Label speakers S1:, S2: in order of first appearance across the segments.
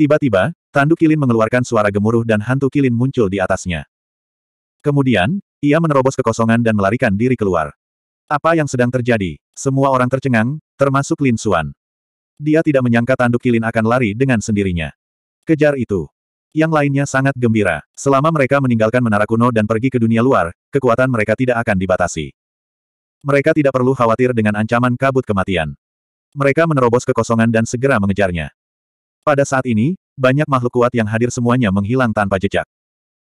S1: Tiba-tiba, tanduk kilin mengeluarkan suara gemuruh dan hantu kilin muncul di atasnya. Kemudian, ia menerobos kekosongan dan melarikan diri keluar. Apa yang sedang terjadi? Semua orang tercengang, termasuk Lin Xuan. Dia tidak menyangka tanduk kilin akan lari dengan sendirinya. Kejar itu. Yang lainnya sangat gembira. Selama mereka meninggalkan menara kuno dan pergi ke dunia luar, kekuatan mereka tidak akan dibatasi. Mereka tidak perlu khawatir dengan ancaman kabut kematian. Mereka menerobos kekosongan dan segera mengejarnya. Pada saat ini, banyak makhluk kuat yang hadir semuanya menghilang tanpa jejak.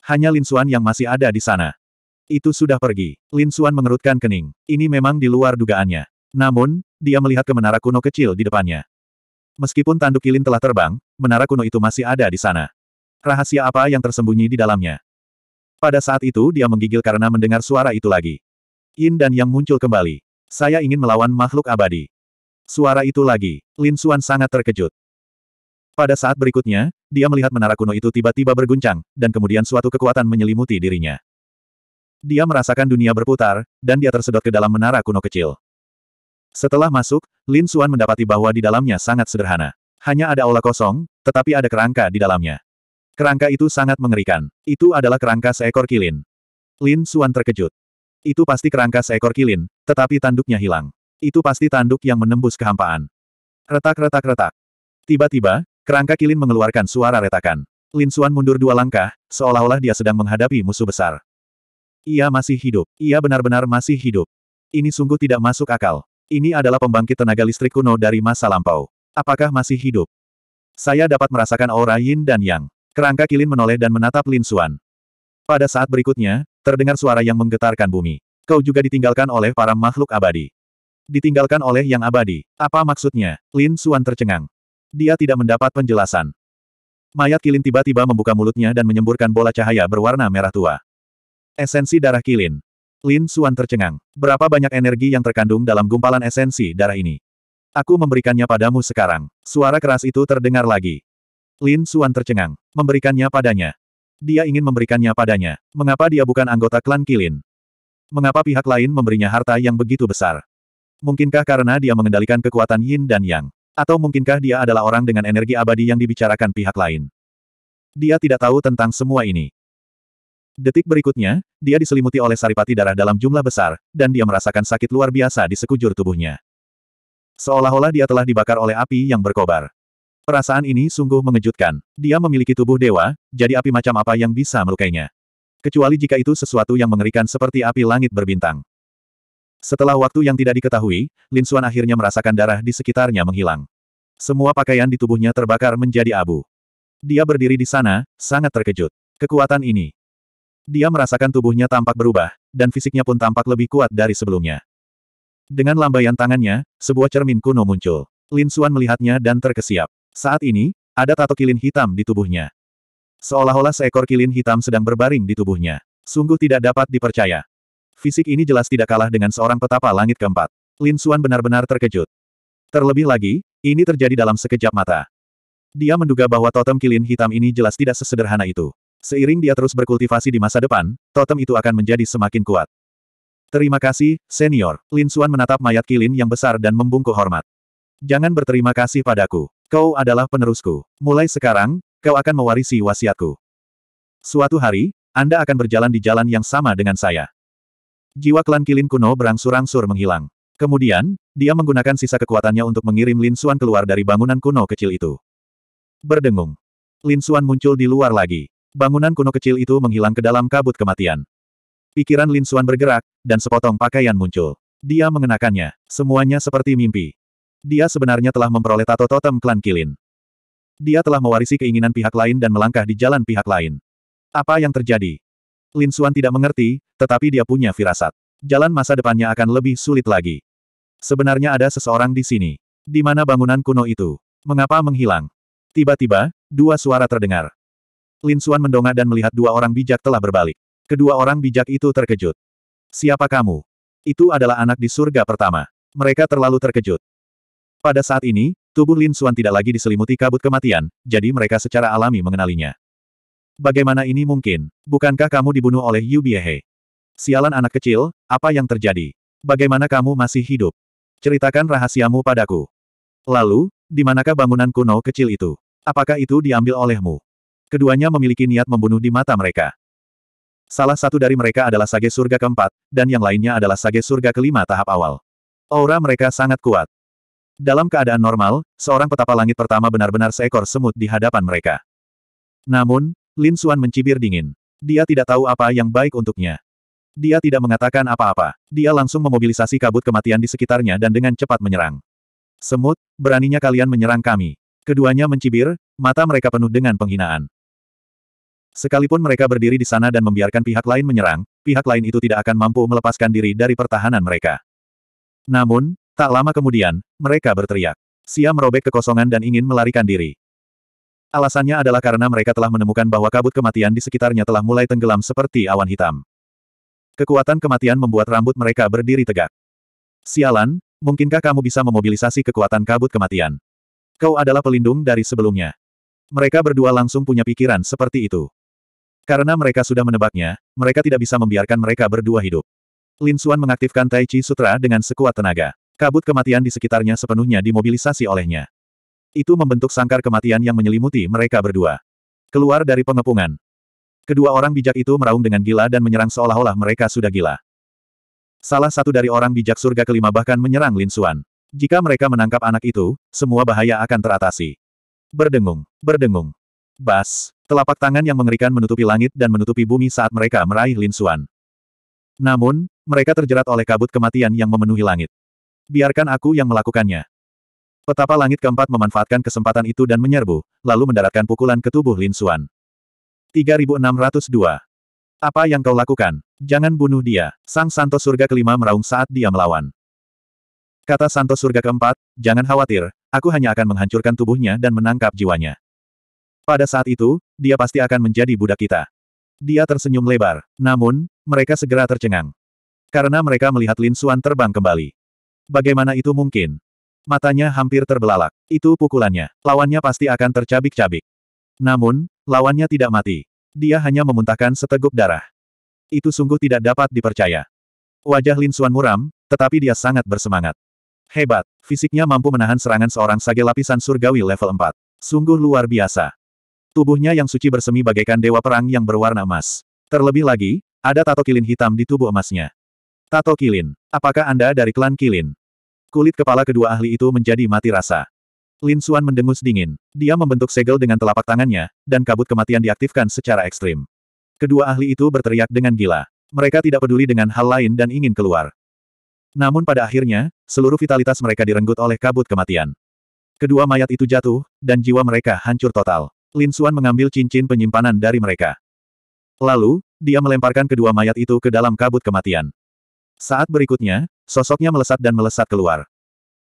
S1: Hanya Lin Xuan yang masih ada di sana. Itu sudah pergi. Lin Xuan mengerutkan kening. Ini memang di luar dugaannya. Namun, dia melihat ke menara kuno kecil di depannya. Meskipun tanduk kilin telah terbang, menara kuno itu masih ada di sana. Rahasia apa yang tersembunyi di dalamnya? Pada saat itu dia menggigil karena mendengar suara itu lagi. Yin dan Yang muncul kembali. Saya ingin melawan makhluk abadi. Suara itu lagi. Lin Xuan sangat terkejut. Pada saat berikutnya, dia melihat menara kuno itu tiba-tiba berguncang, dan kemudian suatu kekuatan menyelimuti dirinya. Dia merasakan dunia berputar, dan dia tersedot ke dalam menara kuno kecil. Setelah masuk, Lin Xuan mendapati bahwa di dalamnya sangat sederhana. Hanya ada aula kosong, tetapi ada kerangka di dalamnya. Kerangka itu sangat mengerikan. Itu adalah kerangka seekor kilin. Lin Xuan terkejut. Itu pasti kerangka seekor kilin, tetapi tanduknya hilang. Itu pasti tanduk yang menembus kehampaan. Retak-retak-retak. Tiba-tiba, Kerangka kilin mengeluarkan suara retakan. Lin Xuan mundur dua langkah, seolah-olah dia sedang menghadapi musuh besar. Ia masih hidup. Ia benar-benar masih hidup. Ini sungguh tidak masuk akal. Ini adalah pembangkit tenaga listrik kuno dari masa lampau. Apakah masih hidup? Saya dapat merasakan aura yin dan yang. Kerangka kilin menoleh dan menatap Lin Xuan. Pada saat berikutnya, terdengar suara yang menggetarkan bumi. Kau juga ditinggalkan oleh para makhluk abadi. Ditinggalkan oleh yang abadi. Apa maksudnya? Lin Xuan tercengang. Dia tidak mendapat penjelasan. Mayat kilin tiba-tiba membuka mulutnya dan menyemburkan bola cahaya berwarna merah tua. Esensi darah kilin. Lin Suan tercengang. Berapa banyak energi yang terkandung dalam gumpalan esensi darah ini? Aku memberikannya padamu sekarang. Suara keras itu terdengar lagi. Lin Suan tercengang. Memberikannya padanya. Dia ingin memberikannya padanya. Mengapa dia bukan anggota klan Kilin? Mengapa pihak lain memberinya harta yang begitu besar? Mungkinkah karena dia mengendalikan kekuatan Yin dan Yang? Atau mungkinkah dia adalah orang dengan energi abadi yang dibicarakan pihak lain? Dia tidak tahu tentang semua ini. Detik berikutnya, dia diselimuti oleh saripati darah dalam jumlah besar, dan dia merasakan sakit luar biasa di sekujur tubuhnya. Seolah-olah dia telah dibakar oleh api yang berkobar. Perasaan ini sungguh mengejutkan. Dia memiliki tubuh dewa, jadi api macam apa yang bisa melukainya. Kecuali jika itu sesuatu yang mengerikan seperti api langit berbintang. Setelah waktu yang tidak diketahui, Lin Suan akhirnya merasakan darah di sekitarnya menghilang. Semua pakaian di tubuhnya terbakar menjadi abu. Dia berdiri di sana, sangat terkejut. Kekuatan ini. Dia merasakan tubuhnya tampak berubah, dan fisiknya pun tampak lebih kuat dari sebelumnya. Dengan lambaian tangannya, sebuah cermin kuno muncul. Lin Suan melihatnya dan terkesiap. Saat ini, ada tato kilin hitam di tubuhnya. Seolah-olah seekor kilin hitam sedang berbaring di tubuhnya. Sungguh tidak dapat dipercaya. Fisik ini jelas tidak kalah dengan seorang petapa langit keempat. Lin Xuan benar-benar terkejut. Terlebih lagi, ini terjadi dalam sekejap mata. Dia menduga bahwa totem kilin hitam ini jelas tidak sesederhana itu. Seiring dia terus berkultivasi di masa depan, totem itu akan menjadi semakin kuat. Terima kasih, senior. Lin Xuan menatap mayat kilin yang besar dan membungkuk hormat. Jangan berterima kasih padaku. Kau adalah penerusku. Mulai sekarang, kau akan mewarisi wasiatku. Suatu hari, Anda akan berjalan di jalan yang sama dengan saya. Jiwa klan Kilin kuno berangsur-angsur menghilang. Kemudian, dia menggunakan sisa kekuatannya untuk mengirim Lin Xuan keluar dari bangunan kuno kecil itu. Berdengung. Lin Xuan muncul di luar lagi. Bangunan kuno kecil itu menghilang ke dalam kabut kematian. Pikiran Lin Xuan bergerak, dan sepotong pakaian muncul. Dia mengenakannya. Semuanya seperti mimpi. Dia sebenarnya telah memperoleh tato totem klan Kilin. Dia telah mewarisi keinginan pihak lain dan melangkah di jalan pihak lain. Apa yang terjadi? Lin Suan tidak mengerti, tetapi dia punya firasat. Jalan masa depannya akan lebih sulit lagi. Sebenarnya ada seseorang di sini. Di mana bangunan kuno itu? Mengapa menghilang? Tiba-tiba, dua suara terdengar. Lin Suan mendongak dan melihat dua orang bijak telah berbalik. Kedua orang bijak itu terkejut. Siapa kamu? Itu adalah anak di surga pertama. Mereka terlalu terkejut. Pada saat ini, tubuh Lin Suan tidak lagi diselimuti kabut kematian, jadi mereka secara alami mengenalinya. Bagaimana ini mungkin? Bukankah kamu dibunuh oleh Yu Biehe? Sialan anak kecil, apa yang terjadi? Bagaimana kamu masih hidup? Ceritakan rahasiamu padaku. Lalu, di manakah bangunan kuno kecil itu? Apakah itu diambil olehmu? Keduanya memiliki niat membunuh di mata mereka. Salah satu dari mereka adalah sage surga keempat, dan yang lainnya adalah sage surga kelima tahap awal. Aura mereka sangat kuat. Dalam keadaan normal, seorang petapa langit pertama benar-benar seekor semut di hadapan mereka. Namun, Lin Suan mencibir dingin. Dia tidak tahu apa yang baik untuknya. Dia tidak mengatakan apa-apa. Dia langsung memobilisasi kabut kematian di sekitarnya dan dengan cepat menyerang. Semut, beraninya kalian menyerang kami. Keduanya mencibir, mata mereka penuh dengan penghinaan. Sekalipun mereka berdiri di sana dan membiarkan pihak lain menyerang, pihak lain itu tidak akan mampu melepaskan diri dari pertahanan mereka. Namun, tak lama kemudian, mereka berteriak. Sia merobek kekosongan dan ingin melarikan diri. Alasannya adalah karena mereka telah menemukan bahwa kabut kematian di sekitarnya telah mulai tenggelam seperti awan hitam. Kekuatan kematian membuat rambut mereka berdiri tegak. Sialan, mungkinkah kamu bisa memobilisasi kekuatan kabut kematian? Kau adalah pelindung dari sebelumnya. Mereka berdua langsung punya pikiran seperti itu. Karena mereka sudah menebaknya, mereka tidak bisa membiarkan mereka berdua hidup. Lin Xuan mengaktifkan Tai Chi Sutra dengan sekuat tenaga. Kabut kematian di sekitarnya sepenuhnya dimobilisasi olehnya itu membentuk sangkar kematian yang menyelimuti mereka berdua. Keluar dari pengepungan. Kedua orang bijak itu meraung dengan gila dan menyerang seolah-olah mereka sudah gila. Salah satu dari orang bijak surga kelima bahkan menyerang Lin Xuan. Jika mereka menangkap anak itu, semua bahaya akan teratasi. Berdengung, berdengung. Bas, telapak tangan yang mengerikan menutupi langit dan menutupi bumi saat mereka meraih Lin Xuan. Namun, mereka terjerat oleh kabut kematian yang memenuhi langit. Biarkan aku yang melakukannya. Petapa langit keempat memanfaatkan kesempatan itu dan menyerbu, lalu mendaratkan pukulan ke tubuh Lin Xuan. 3602. Apa yang kau lakukan? Jangan bunuh dia. Sang Santo Surga kelima meraung saat dia melawan. Kata Santo Surga keempat, jangan khawatir, aku hanya akan menghancurkan tubuhnya dan menangkap jiwanya. Pada saat itu, dia pasti akan menjadi budak kita. Dia tersenyum lebar, namun, mereka segera tercengang. Karena mereka melihat Lin Xuan terbang kembali. Bagaimana itu mungkin? Matanya hampir terbelalak. Itu pukulannya. Lawannya pasti akan tercabik-cabik. Namun, lawannya tidak mati. Dia hanya memuntahkan seteguk darah. Itu sungguh tidak dapat dipercaya. Wajah Lin Suan muram, tetapi dia sangat bersemangat. Hebat, fisiknya mampu menahan serangan seorang sage lapisan surgawi level 4. Sungguh luar biasa. Tubuhnya yang suci bersemi bagaikan dewa perang yang berwarna emas. Terlebih lagi, ada tato kilin hitam di tubuh emasnya. Tato kilin. Apakah Anda dari klan kilin? Kulit kepala kedua ahli itu menjadi mati rasa. Lin Xuan mendengus dingin. Dia membentuk segel dengan telapak tangannya, dan kabut kematian diaktifkan secara ekstrim. Kedua ahli itu berteriak dengan gila. Mereka tidak peduli dengan hal lain dan ingin keluar. Namun pada akhirnya, seluruh vitalitas mereka direnggut oleh kabut kematian. Kedua mayat itu jatuh, dan jiwa mereka hancur total. Lin Xuan mengambil cincin penyimpanan dari mereka. Lalu, dia melemparkan kedua mayat itu ke dalam kabut kematian. Saat berikutnya, sosoknya melesat dan melesat keluar.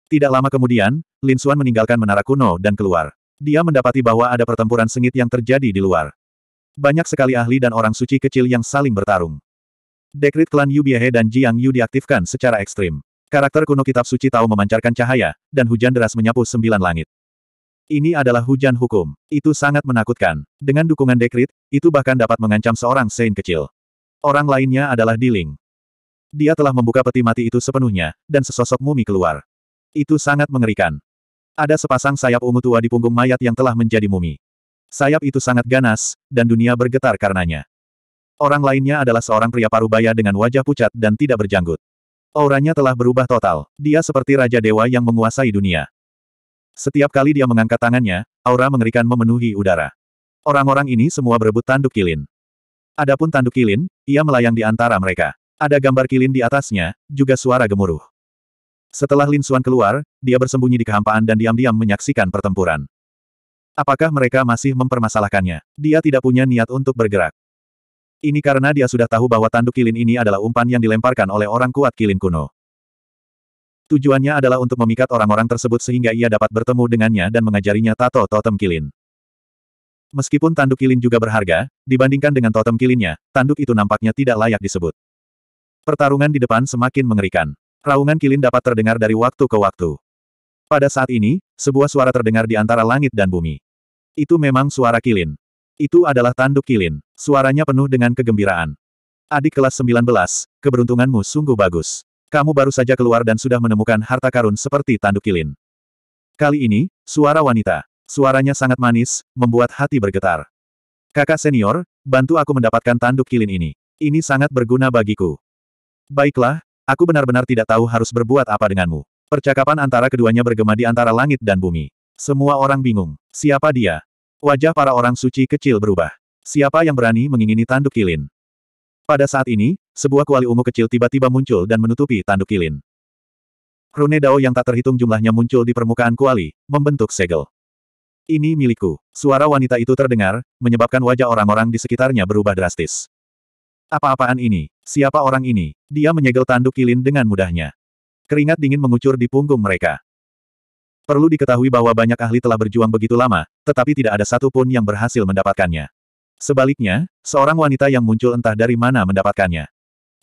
S1: Tidak lama kemudian, Lin Xuan meninggalkan menara kuno dan keluar. Dia mendapati bahwa ada pertempuran sengit yang terjadi di luar. Banyak sekali ahli dan orang suci kecil yang saling bertarung. Dekrit klan Yu Biehe dan Jiang Yu diaktifkan secara ekstrim. Karakter kuno kitab suci tahu memancarkan cahaya, dan hujan deras menyapu sembilan langit. Ini adalah hujan hukum. Itu sangat menakutkan. Dengan dukungan dekrit, itu bahkan dapat mengancam seorang Sein kecil. Orang lainnya adalah Diling dia telah membuka peti mati itu sepenuhnya, dan sesosok mumi keluar. Itu sangat mengerikan. Ada sepasang sayap ungu tua di punggung mayat yang telah menjadi mumi. Sayap itu sangat ganas, dan dunia bergetar karenanya. Orang lainnya adalah seorang pria parubaya dengan wajah pucat dan tidak berjanggut. Auranya telah berubah total. Dia seperti Raja Dewa yang menguasai dunia. Setiap kali dia mengangkat tangannya, aura mengerikan memenuhi udara. Orang-orang ini semua berebut tanduk kilin. Adapun tanduk kilin, ia melayang di antara mereka. Ada gambar kilin di atasnya, juga suara gemuruh. Setelah Lin Suan keluar, dia bersembunyi di kehampaan dan diam-diam menyaksikan pertempuran. Apakah mereka masih mempermasalahkannya? Dia tidak punya niat untuk bergerak. Ini karena dia sudah tahu bahwa tanduk kilin ini adalah umpan yang dilemparkan oleh orang kuat kilin kuno. Tujuannya adalah untuk memikat orang-orang tersebut sehingga ia dapat bertemu dengannya dan mengajarinya tato totem kilin. Meskipun tanduk kilin juga berharga, dibandingkan dengan totem kilinnya, tanduk itu nampaknya tidak layak disebut. Pertarungan di depan semakin mengerikan. Raungan kilin dapat terdengar dari waktu ke waktu. Pada saat ini, sebuah suara terdengar di antara langit dan bumi. Itu memang suara kilin. Itu adalah tanduk kilin. Suaranya penuh dengan kegembiraan. Adik kelas 19, keberuntunganmu sungguh bagus. Kamu baru saja keluar dan sudah menemukan harta karun seperti tanduk kilin. Kali ini, suara wanita. Suaranya sangat manis, membuat hati bergetar. Kakak senior, bantu aku mendapatkan tanduk kilin ini. Ini sangat berguna bagiku. Baiklah, aku benar-benar tidak tahu harus berbuat apa denganmu. Percakapan antara keduanya bergema di antara langit dan bumi. Semua orang bingung. Siapa dia? Wajah para orang suci kecil berubah. Siapa yang berani mengingini tanduk kilin? Pada saat ini, sebuah kuali ungu kecil tiba-tiba muncul dan menutupi tanduk kilin. Rune Dao yang tak terhitung jumlahnya muncul di permukaan kuali, membentuk segel. Ini milikku. Suara wanita itu terdengar, menyebabkan wajah orang-orang di sekitarnya berubah drastis. Apa-apaan ini? Siapa orang ini? Dia menyegel tanduk kilin dengan mudahnya. Keringat dingin mengucur di punggung mereka. Perlu diketahui bahwa banyak ahli telah berjuang begitu lama, tetapi tidak ada satupun yang berhasil mendapatkannya. Sebaliknya, seorang wanita yang muncul entah dari mana mendapatkannya.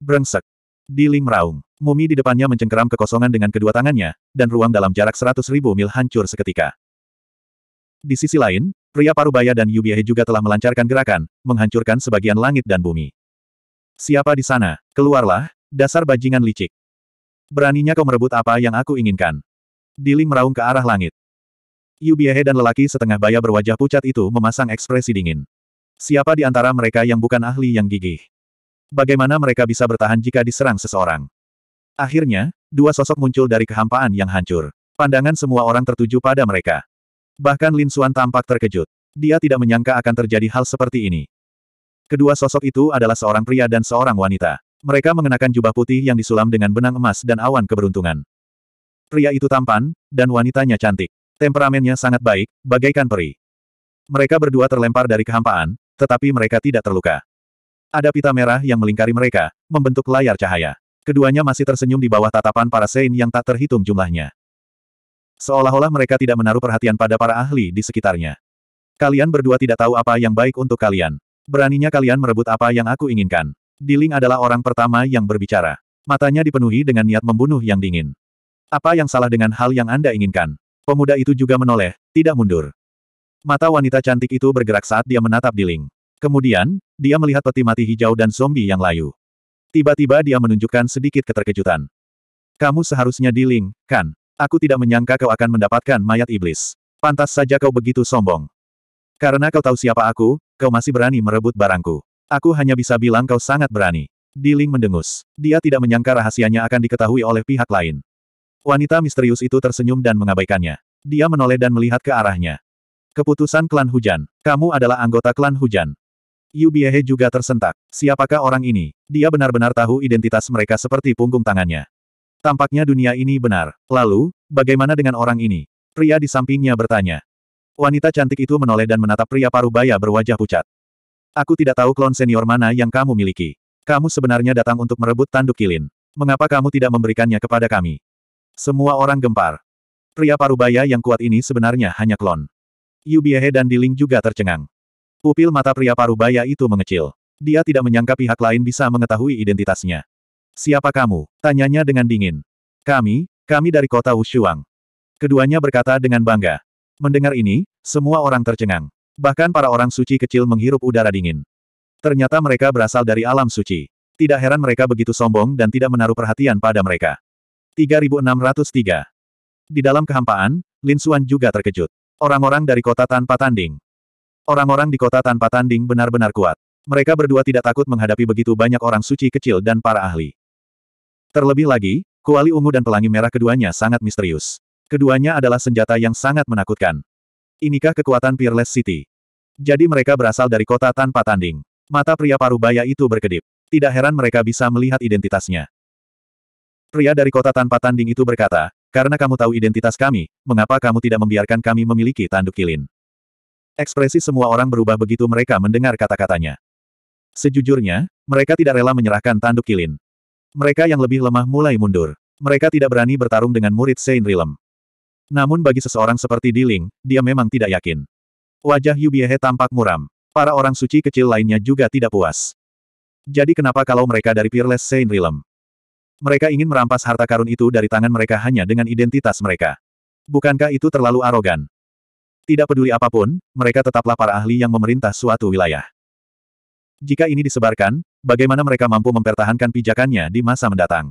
S1: Brengsek. Di Ling Raung, mumi di depannya mencengkeram kekosongan dengan kedua tangannya, dan ruang dalam jarak seratus ribu mil hancur seketika. Di sisi lain, pria parubaya dan Yubiahe juga telah melancarkan gerakan, menghancurkan sebagian langit dan bumi. Siapa di sana? Keluarlah, dasar bajingan licik. Beraninya kau merebut apa yang aku inginkan. Diling meraung ke arah langit. Yubiehe dan lelaki setengah baya berwajah pucat itu memasang ekspresi dingin. Siapa di antara mereka yang bukan ahli yang gigih? Bagaimana mereka bisa bertahan jika diserang seseorang? Akhirnya, dua sosok muncul dari kehampaan yang hancur. Pandangan semua orang tertuju pada mereka. Bahkan Lin Suan tampak terkejut. Dia tidak menyangka akan terjadi hal seperti ini. Kedua sosok itu adalah seorang pria dan seorang wanita. Mereka mengenakan jubah putih yang disulam dengan benang emas dan awan keberuntungan. Pria itu tampan, dan wanitanya cantik. Temperamennya sangat baik, bagaikan peri. Mereka berdua terlempar dari kehampaan, tetapi mereka tidak terluka. Ada pita merah yang melingkari mereka, membentuk layar cahaya. Keduanya masih tersenyum di bawah tatapan para Sein yang tak terhitung jumlahnya. Seolah-olah mereka tidak menaruh perhatian pada para ahli di sekitarnya. Kalian berdua tidak tahu apa yang baik untuk kalian. Beraninya kalian merebut apa yang aku inginkan. Diling adalah orang pertama yang berbicara. Matanya dipenuhi dengan niat membunuh yang dingin. Apa yang salah dengan hal yang Anda inginkan? Pemuda itu juga menoleh, tidak mundur. Mata wanita cantik itu bergerak saat dia menatap Diling. Kemudian, dia melihat peti mati hijau dan zombie yang layu. Tiba-tiba dia menunjukkan sedikit keterkejutan. Kamu seharusnya Diling, kan? Aku tidak menyangka kau akan mendapatkan mayat iblis. Pantas saja kau begitu sombong. Karena kau tahu siapa aku, kau masih berani merebut barangku. Aku hanya bisa bilang kau sangat berani. Diling mendengus. Dia tidak menyangka rahasianya akan diketahui oleh pihak lain. Wanita misterius itu tersenyum dan mengabaikannya. Dia menoleh dan melihat ke arahnya. Keputusan klan hujan. Kamu adalah anggota klan hujan. Yu Biehe juga tersentak. Siapakah orang ini? Dia benar-benar tahu identitas mereka seperti punggung tangannya. Tampaknya dunia ini benar. Lalu, bagaimana dengan orang ini? Pria di sampingnya bertanya. Wanita cantik itu menoleh dan menatap pria parubaya berwajah pucat. Aku tidak tahu klon senior mana yang kamu miliki. Kamu sebenarnya datang untuk merebut tanduk kilin. Mengapa kamu tidak memberikannya kepada kami? Semua orang gempar. Pria parubaya yang kuat ini sebenarnya hanya klon. Yubiehe dan Diling juga tercengang. Pupil mata pria parubaya itu mengecil. Dia tidak menyangka pihak lain bisa mengetahui identitasnya. Siapa kamu? Tanyanya dengan dingin. Kami, kami dari kota Wushuang. Keduanya berkata dengan bangga. Mendengar ini, semua orang tercengang. Bahkan para orang suci kecil menghirup udara dingin. Ternyata mereka berasal dari alam suci. Tidak heran mereka begitu sombong dan tidak menaruh perhatian pada mereka. 3603 Di dalam kehampaan, Lin Suan juga terkejut. Orang-orang dari kota tanpa tanding. Orang-orang di kota tanpa tanding benar-benar kuat. Mereka berdua tidak takut menghadapi begitu banyak orang suci kecil dan para ahli. Terlebih lagi, kuali ungu dan pelangi merah keduanya sangat misterius. Keduanya adalah senjata yang sangat menakutkan. Inikah kekuatan Peerless City? Jadi mereka berasal dari kota tanpa tanding. Mata pria parubaya itu berkedip. Tidak heran mereka bisa melihat identitasnya. Pria dari kota tanpa tanding itu berkata, karena kamu tahu identitas kami, mengapa kamu tidak membiarkan kami memiliki tanduk kilin? Ekspresi semua orang berubah begitu mereka mendengar kata-katanya. Sejujurnya, mereka tidak rela menyerahkan tanduk kilin. Mereka yang lebih lemah mulai mundur. Mereka tidak berani bertarung dengan murid Saint Rilem. Namun bagi seseorang seperti Diling, dia memang tidak yakin. Wajah Yubiehe tampak muram. Para orang suci kecil lainnya juga tidak puas. Jadi kenapa kalau mereka dari Peerless Saint Realm? Mereka ingin merampas harta karun itu dari tangan mereka hanya dengan identitas mereka. Bukankah itu terlalu arogan? Tidak peduli apapun, mereka tetaplah para ahli yang memerintah suatu wilayah. Jika ini disebarkan, bagaimana mereka mampu mempertahankan pijakannya di masa mendatang?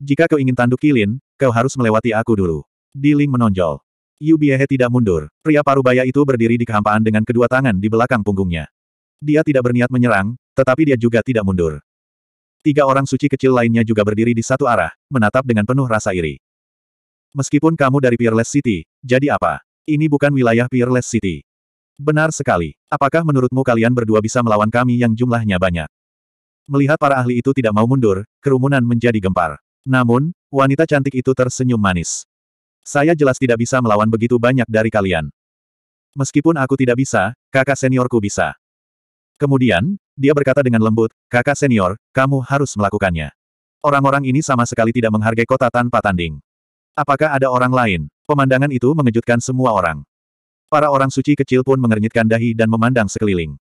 S1: Jika kau ingin tanduk kilin, kau harus melewati aku dulu. Diling menonjol. Yubiehe tidak mundur. Pria parubaya itu berdiri di kehampaan dengan kedua tangan di belakang punggungnya. Dia tidak berniat menyerang, tetapi dia juga tidak mundur. Tiga orang suci kecil lainnya juga berdiri di satu arah, menatap dengan penuh rasa iri. Meskipun kamu dari Peerless City, jadi apa? Ini bukan wilayah Peerless City. Benar sekali. Apakah menurutmu kalian berdua bisa melawan kami yang jumlahnya banyak? Melihat para ahli itu tidak mau mundur, kerumunan menjadi gempar. Namun, wanita cantik itu tersenyum manis. Saya jelas tidak bisa melawan begitu banyak dari kalian. Meskipun aku tidak bisa, kakak seniorku bisa. Kemudian, dia berkata dengan lembut, kakak senior, kamu harus melakukannya. Orang-orang ini sama sekali tidak menghargai kota tanpa tanding. Apakah ada orang lain? Pemandangan itu mengejutkan semua orang. Para orang suci kecil pun mengernyitkan dahi dan memandang sekeliling.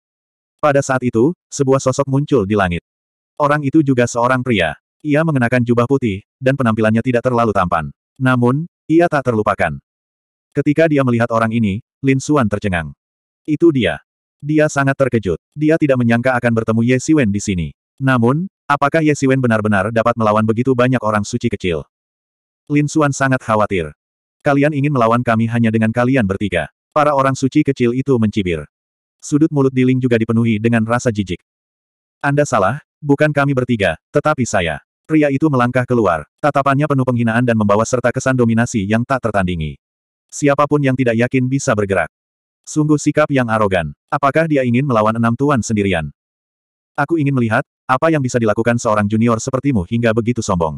S1: Pada saat itu, sebuah sosok muncul di langit. Orang itu juga seorang pria. Ia mengenakan jubah putih, dan penampilannya tidak terlalu tampan. Namun, ia tak terlupakan. Ketika dia melihat orang ini, Lin Xuan tercengang. Itu dia. Dia sangat terkejut. Dia tidak menyangka akan bertemu Ye Siwen di sini. Namun, apakah Ye Siwen benar-benar dapat melawan begitu banyak orang suci kecil? Lin Xuan sangat khawatir. Kalian ingin melawan kami hanya dengan kalian bertiga. Para orang suci kecil itu mencibir. Sudut mulut Diling juga dipenuhi dengan rasa jijik. Anda salah, bukan kami bertiga, tetapi saya. Pria itu melangkah keluar, tatapannya penuh penghinaan dan membawa serta kesan dominasi yang tak tertandingi. Siapapun yang tidak yakin bisa bergerak. Sungguh sikap yang arogan. Apakah dia ingin melawan enam tuan sendirian? Aku ingin melihat, apa yang bisa dilakukan seorang junior sepertimu hingga begitu sombong.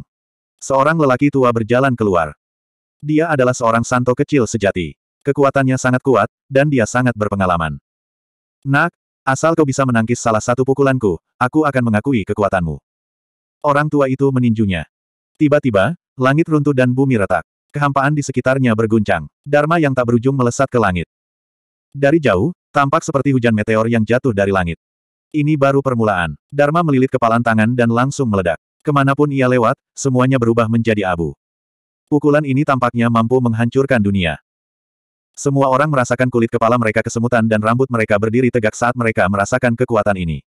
S1: Seorang lelaki tua berjalan keluar. Dia adalah seorang santo kecil sejati. Kekuatannya sangat kuat, dan dia sangat berpengalaman. Nak, asal kau bisa menangkis salah satu pukulanku, aku akan mengakui kekuatanmu. Orang tua itu meninjunya. Tiba-tiba, langit runtuh dan bumi retak. Kehampaan di sekitarnya berguncang. Dharma yang tak berujung melesat ke langit. Dari jauh, tampak seperti hujan meteor yang jatuh dari langit. Ini baru permulaan. Dharma melilit kepalan tangan dan langsung meledak. Kemanapun ia lewat, semuanya berubah menjadi abu. Pukulan ini tampaknya mampu menghancurkan dunia. Semua orang merasakan kulit kepala mereka kesemutan dan rambut mereka berdiri tegak saat mereka merasakan kekuatan ini.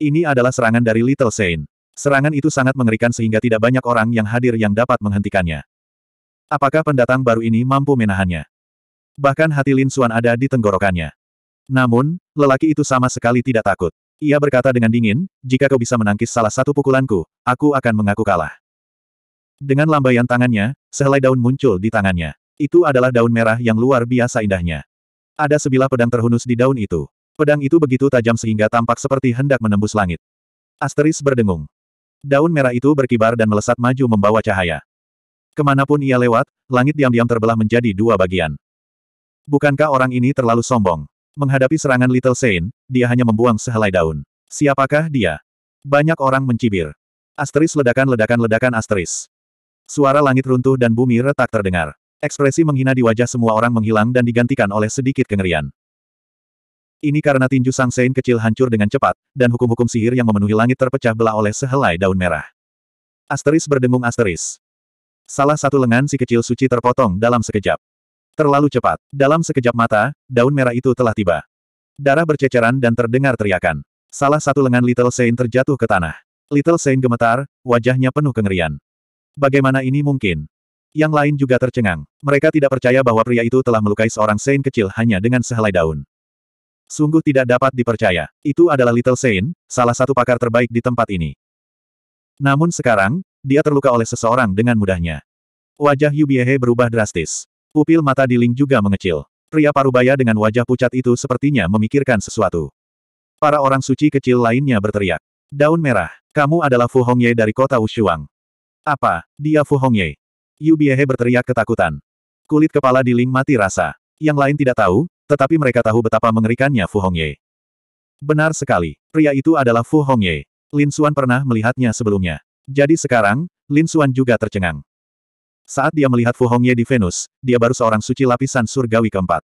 S1: Ini adalah serangan dari Little Saint. Serangan itu sangat mengerikan sehingga tidak banyak orang yang hadir yang dapat menghentikannya. Apakah pendatang baru ini mampu menahannya? Bahkan hati Lin Xuan ada di tenggorokannya. Namun, lelaki itu sama sekali tidak takut. Ia berkata dengan dingin, jika kau bisa menangkis salah satu pukulanku, aku akan mengaku kalah. Dengan lambaian tangannya, sehelai daun muncul di tangannya. Itu adalah daun merah yang luar biasa indahnya. Ada sebilah pedang terhunus di daun itu. Pedang itu begitu tajam sehingga tampak seperti hendak menembus langit. Asteris berdengung. Daun merah itu berkibar dan melesat maju membawa cahaya. Kemanapun ia lewat, langit diam-diam terbelah menjadi dua bagian. Bukankah orang ini terlalu sombong? Menghadapi serangan Little Saint, dia hanya membuang sehelai daun. Siapakah dia? Banyak orang mencibir. Asteris ledakan-ledakan-ledakan asteris. Suara langit runtuh dan bumi retak terdengar. Ekspresi menghina di wajah semua orang menghilang dan digantikan oleh sedikit kengerian. Ini karena tinju Sang Sein kecil hancur dengan cepat, dan hukum-hukum sihir yang memenuhi langit terpecah belah oleh sehelai daun merah. Asteris berdengung asteris. Salah satu lengan si kecil suci terpotong dalam sekejap. Terlalu cepat. Dalam sekejap mata, daun merah itu telah tiba. Darah berceceran dan terdengar teriakan. Salah satu lengan Little Sein terjatuh ke tanah. Little Sein gemetar, wajahnya penuh kengerian. Bagaimana ini mungkin? Yang lain juga tercengang. Mereka tidak percaya bahwa pria itu telah melukai seorang Sein kecil hanya dengan sehelai daun. Sungguh tidak dapat dipercaya. Itu adalah Little Saint, salah satu pakar terbaik di tempat ini. Namun sekarang, dia terluka oleh seseorang dengan mudahnya. Wajah Yubiehe berubah drastis. Pupil mata di Diling juga mengecil. Pria parubaya dengan wajah pucat itu sepertinya memikirkan sesuatu. Para orang suci kecil lainnya berteriak. Daun merah, kamu adalah Fu Hongye dari kota Wushuang. Apa, dia Fu Hongye? Yubiehe berteriak ketakutan. Kulit kepala di Diling mati rasa. Yang lain tidak tahu, tetapi mereka tahu betapa mengerikannya Fu Hongye. Benar sekali, pria itu adalah Fu Hongye. Lin Xuan pernah melihatnya sebelumnya. Jadi sekarang, Lin Xuan juga tercengang. Saat dia melihat Fu Hongye di Venus, dia baru seorang suci lapisan surgawi keempat.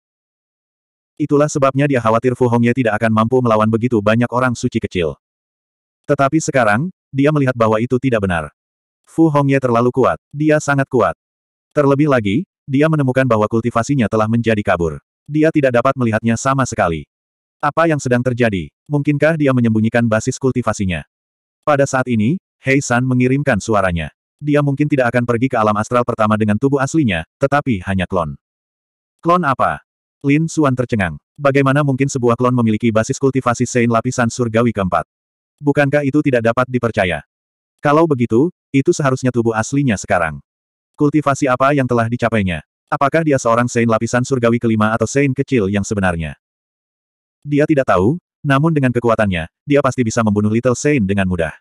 S1: Itulah sebabnya dia khawatir Fu Hongye tidak akan mampu melawan begitu banyak orang suci kecil. Tetapi sekarang, dia melihat bahwa itu tidak benar. Fu Hongye terlalu kuat, dia sangat kuat. Terlebih lagi, dia menemukan bahwa kultivasinya telah menjadi kabur dia tidak dapat melihatnya sama sekali. Apa yang sedang terjadi? Mungkinkah dia menyembunyikan basis kultivasinya? Pada saat ini, Hei San mengirimkan suaranya. Dia mungkin tidak akan pergi ke alam astral pertama dengan tubuh aslinya, tetapi hanya klon. Klon apa? Lin Suan tercengang. Bagaimana mungkin sebuah klon memiliki basis kultivasi Sein lapisan surgawi keempat? Bukankah itu tidak dapat dipercaya? Kalau begitu, itu seharusnya tubuh aslinya sekarang. Kultivasi apa yang telah dicapainya? Apakah dia seorang Sein lapisan surgawi kelima atau Sein kecil yang sebenarnya? Dia tidak tahu, namun dengan kekuatannya, dia pasti bisa membunuh Little Sein dengan mudah.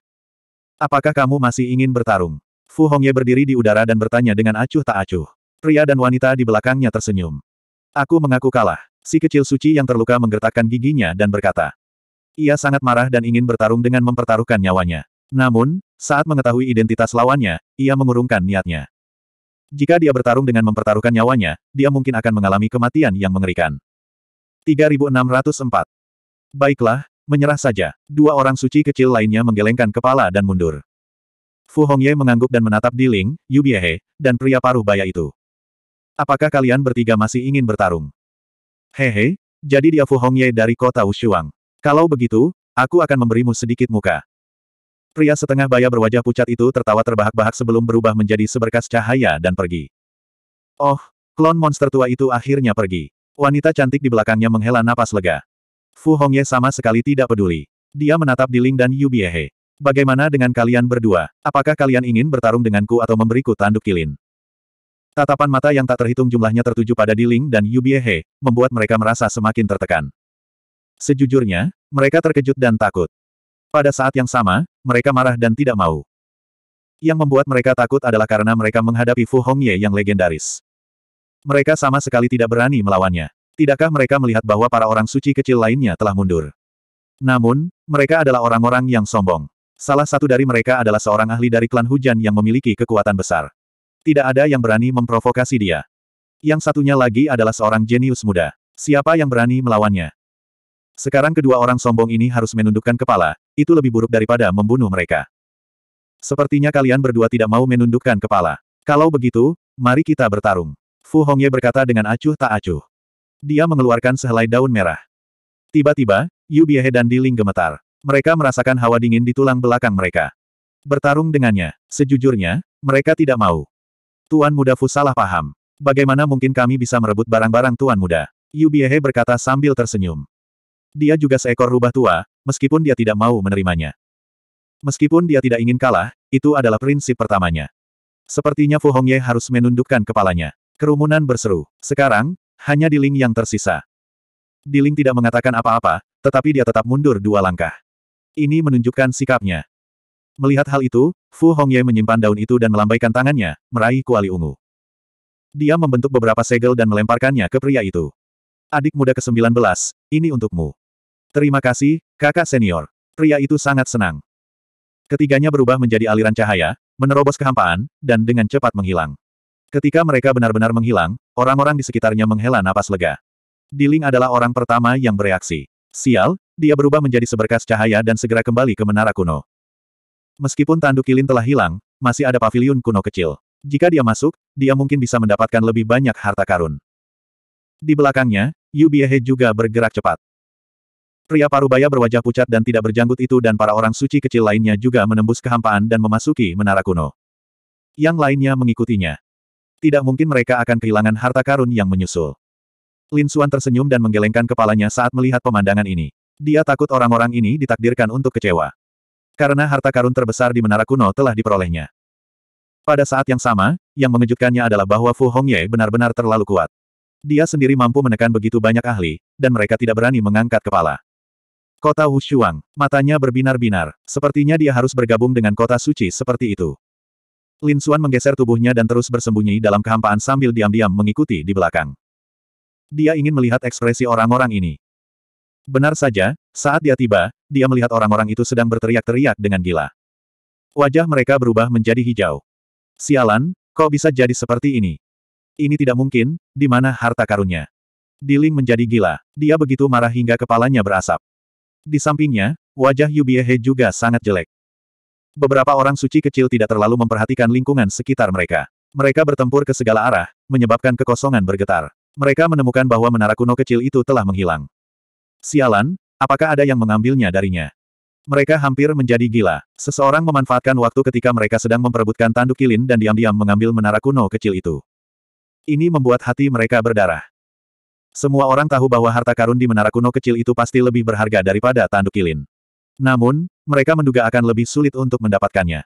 S1: Apakah kamu masih ingin bertarung? Fu Hongye berdiri di udara dan bertanya dengan acuh tak acuh. Pria dan wanita di belakangnya tersenyum. Aku mengaku kalah. Si kecil suci yang terluka menggertakkan giginya dan berkata. Ia sangat marah dan ingin bertarung dengan mempertaruhkan nyawanya. Namun, saat mengetahui identitas lawannya, ia mengurungkan niatnya. Jika dia bertarung dengan mempertaruhkan nyawanya, dia mungkin akan mengalami kematian yang mengerikan. 3604. Baiklah, menyerah saja. Dua orang suci kecil lainnya menggelengkan kepala dan mundur. Fu Hongye mengangguk dan menatap Di Ling, Yu Biehe, dan pria paruh baya itu. Apakah kalian bertiga masih ingin bertarung? Hehe, jadi dia Fu Hongye dari kota Wushuang. Kalau begitu, aku akan memberimu sedikit muka. Pria setengah baya berwajah pucat itu tertawa terbahak-bahak sebelum berubah menjadi seberkas cahaya dan pergi. Oh, klon monster tua itu akhirnya pergi. Wanita cantik di belakangnya menghela napas lega. Fu Hongye sama sekali tidak peduli. Dia menatap di Ling dan Biehe. Bagaimana dengan kalian berdua? Apakah kalian ingin bertarung denganku atau memberiku tanduk kilin? Tatapan mata yang tak terhitung jumlahnya tertuju pada Di Diling dan Yu Biehe membuat mereka merasa semakin tertekan. Sejujurnya, mereka terkejut dan takut. Pada saat yang sama, mereka marah dan tidak mau. Yang membuat mereka takut adalah karena mereka menghadapi Fu Hongye yang legendaris. Mereka sama sekali tidak berani melawannya. Tidakkah mereka melihat bahwa para orang suci kecil lainnya telah mundur? Namun, mereka adalah orang-orang yang sombong. Salah satu dari mereka adalah seorang ahli dari klan hujan yang memiliki kekuatan besar. Tidak ada yang berani memprovokasi dia. Yang satunya lagi adalah seorang jenius muda. Siapa yang berani melawannya? Sekarang kedua orang sombong ini harus menundukkan kepala, itu lebih buruk daripada membunuh mereka. Sepertinya kalian berdua tidak mau menundukkan kepala. Kalau begitu, mari kita bertarung. Fu Hongye berkata dengan acuh tak acuh. Dia mengeluarkan sehelai daun merah. Tiba-tiba, Yu Biehe dan Diling gemetar. Mereka merasakan hawa dingin di tulang belakang mereka. Bertarung dengannya, sejujurnya, mereka tidak mau. Tuan muda Fu salah paham. Bagaimana mungkin kami bisa merebut barang-barang Tuan Muda? Yu Biehe berkata sambil tersenyum. Dia juga seekor rubah tua, meskipun dia tidak mau menerimanya. Meskipun dia tidak ingin kalah, itu adalah prinsip pertamanya. Sepertinya Fu Hongye harus menundukkan kepalanya. Kerumunan berseru. Sekarang, hanya di Ling yang tersisa. Di Ling tidak mengatakan apa-apa, tetapi dia tetap mundur dua langkah. Ini menunjukkan sikapnya. Melihat hal itu, Fu Hongye menyimpan daun itu dan melambaikan tangannya, meraih kuali ungu. Dia membentuk beberapa segel dan melemparkannya ke pria itu. Adik muda ke-19, ini untukmu. Terima kasih, kakak senior. Pria itu sangat senang. Ketiganya berubah menjadi aliran cahaya, menerobos kehampaan, dan dengan cepat menghilang. Ketika mereka benar-benar menghilang, orang-orang di sekitarnya menghela napas lega. Diling adalah orang pertama yang bereaksi. Sial, dia berubah menjadi seberkas cahaya dan segera kembali ke menara kuno. Meskipun tanduk kilin telah hilang, masih ada paviliun kuno kecil. Jika dia masuk, dia mungkin bisa mendapatkan lebih banyak harta karun. Di belakangnya, Yubiehe juga bergerak cepat. Pria parubaya berwajah pucat dan tidak berjanggut itu dan para orang suci kecil lainnya juga menembus kehampaan dan memasuki menara kuno. Yang lainnya mengikutinya. Tidak mungkin mereka akan kehilangan harta karun yang menyusul. Lin Suan tersenyum dan menggelengkan kepalanya saat melihat pemandangan ini. Dia takut orang-orang ini ditakdirkan untuk kecewa. Karena harta karun terbesar di menara kuno telah diperolehnya. Pada saat yang sama, yang mengejutkannya adalah bahwa Fu Hongye benar-benar terlalu kuat. Dia sendiri mampu menekan begitu banyak ahli, dan mereka tidak berani mengangkat kepala. Kota Wushuang, matanya berbinar-binar, sepertinya dia harus bergabung dengan kota suci seperti itu. Lin Xuan menggeser tubuhnya dan terus bersembunyi dalam kehampaan sambil diam-diam mengikuti di belakang. Dia ingin melihat ekspresi orang-orang ini. Benar saja, saat dia tiba, dia melihat orang-orang itu sedang berteriak-teriak dengan gila. Wajah mereka berubah menjadi hijau. Sialan, kok bisa jadi seperti ini? Ini tidak mungkin, di mana harta karunnya? Diling menjadi gila. Dia begitu marah hingga kepalanya berasap. Di sampingnya, wajah Yubiehe juga sangat jelek. Beberapa orang suci kecil tidak terlalu memperhatikan lingkungan sekitar mereka. Mereka bertempur ke segala arah, menyebabkan kekosongan bergetar. Mereka menemukan bahwa menara kuno kecil itu telah menghilang. Sialan, apakah ada yang mengambilnya darinya? Mereka hampir menjadi gila. Seseorang memanfaatkan waktu ketika mereka sedang memperebutkan tanduk kilin dan diam-diam mengambil menara kuno kecil itu. Ini membuat hati mereka berdarah. Semua orang tahu bahwa harta karun di menara kuno kecil itu pasti lebih berharga daripada tanduk kilin. Namun, mereka menduga akan lebih sulit untuk mendapatkannya.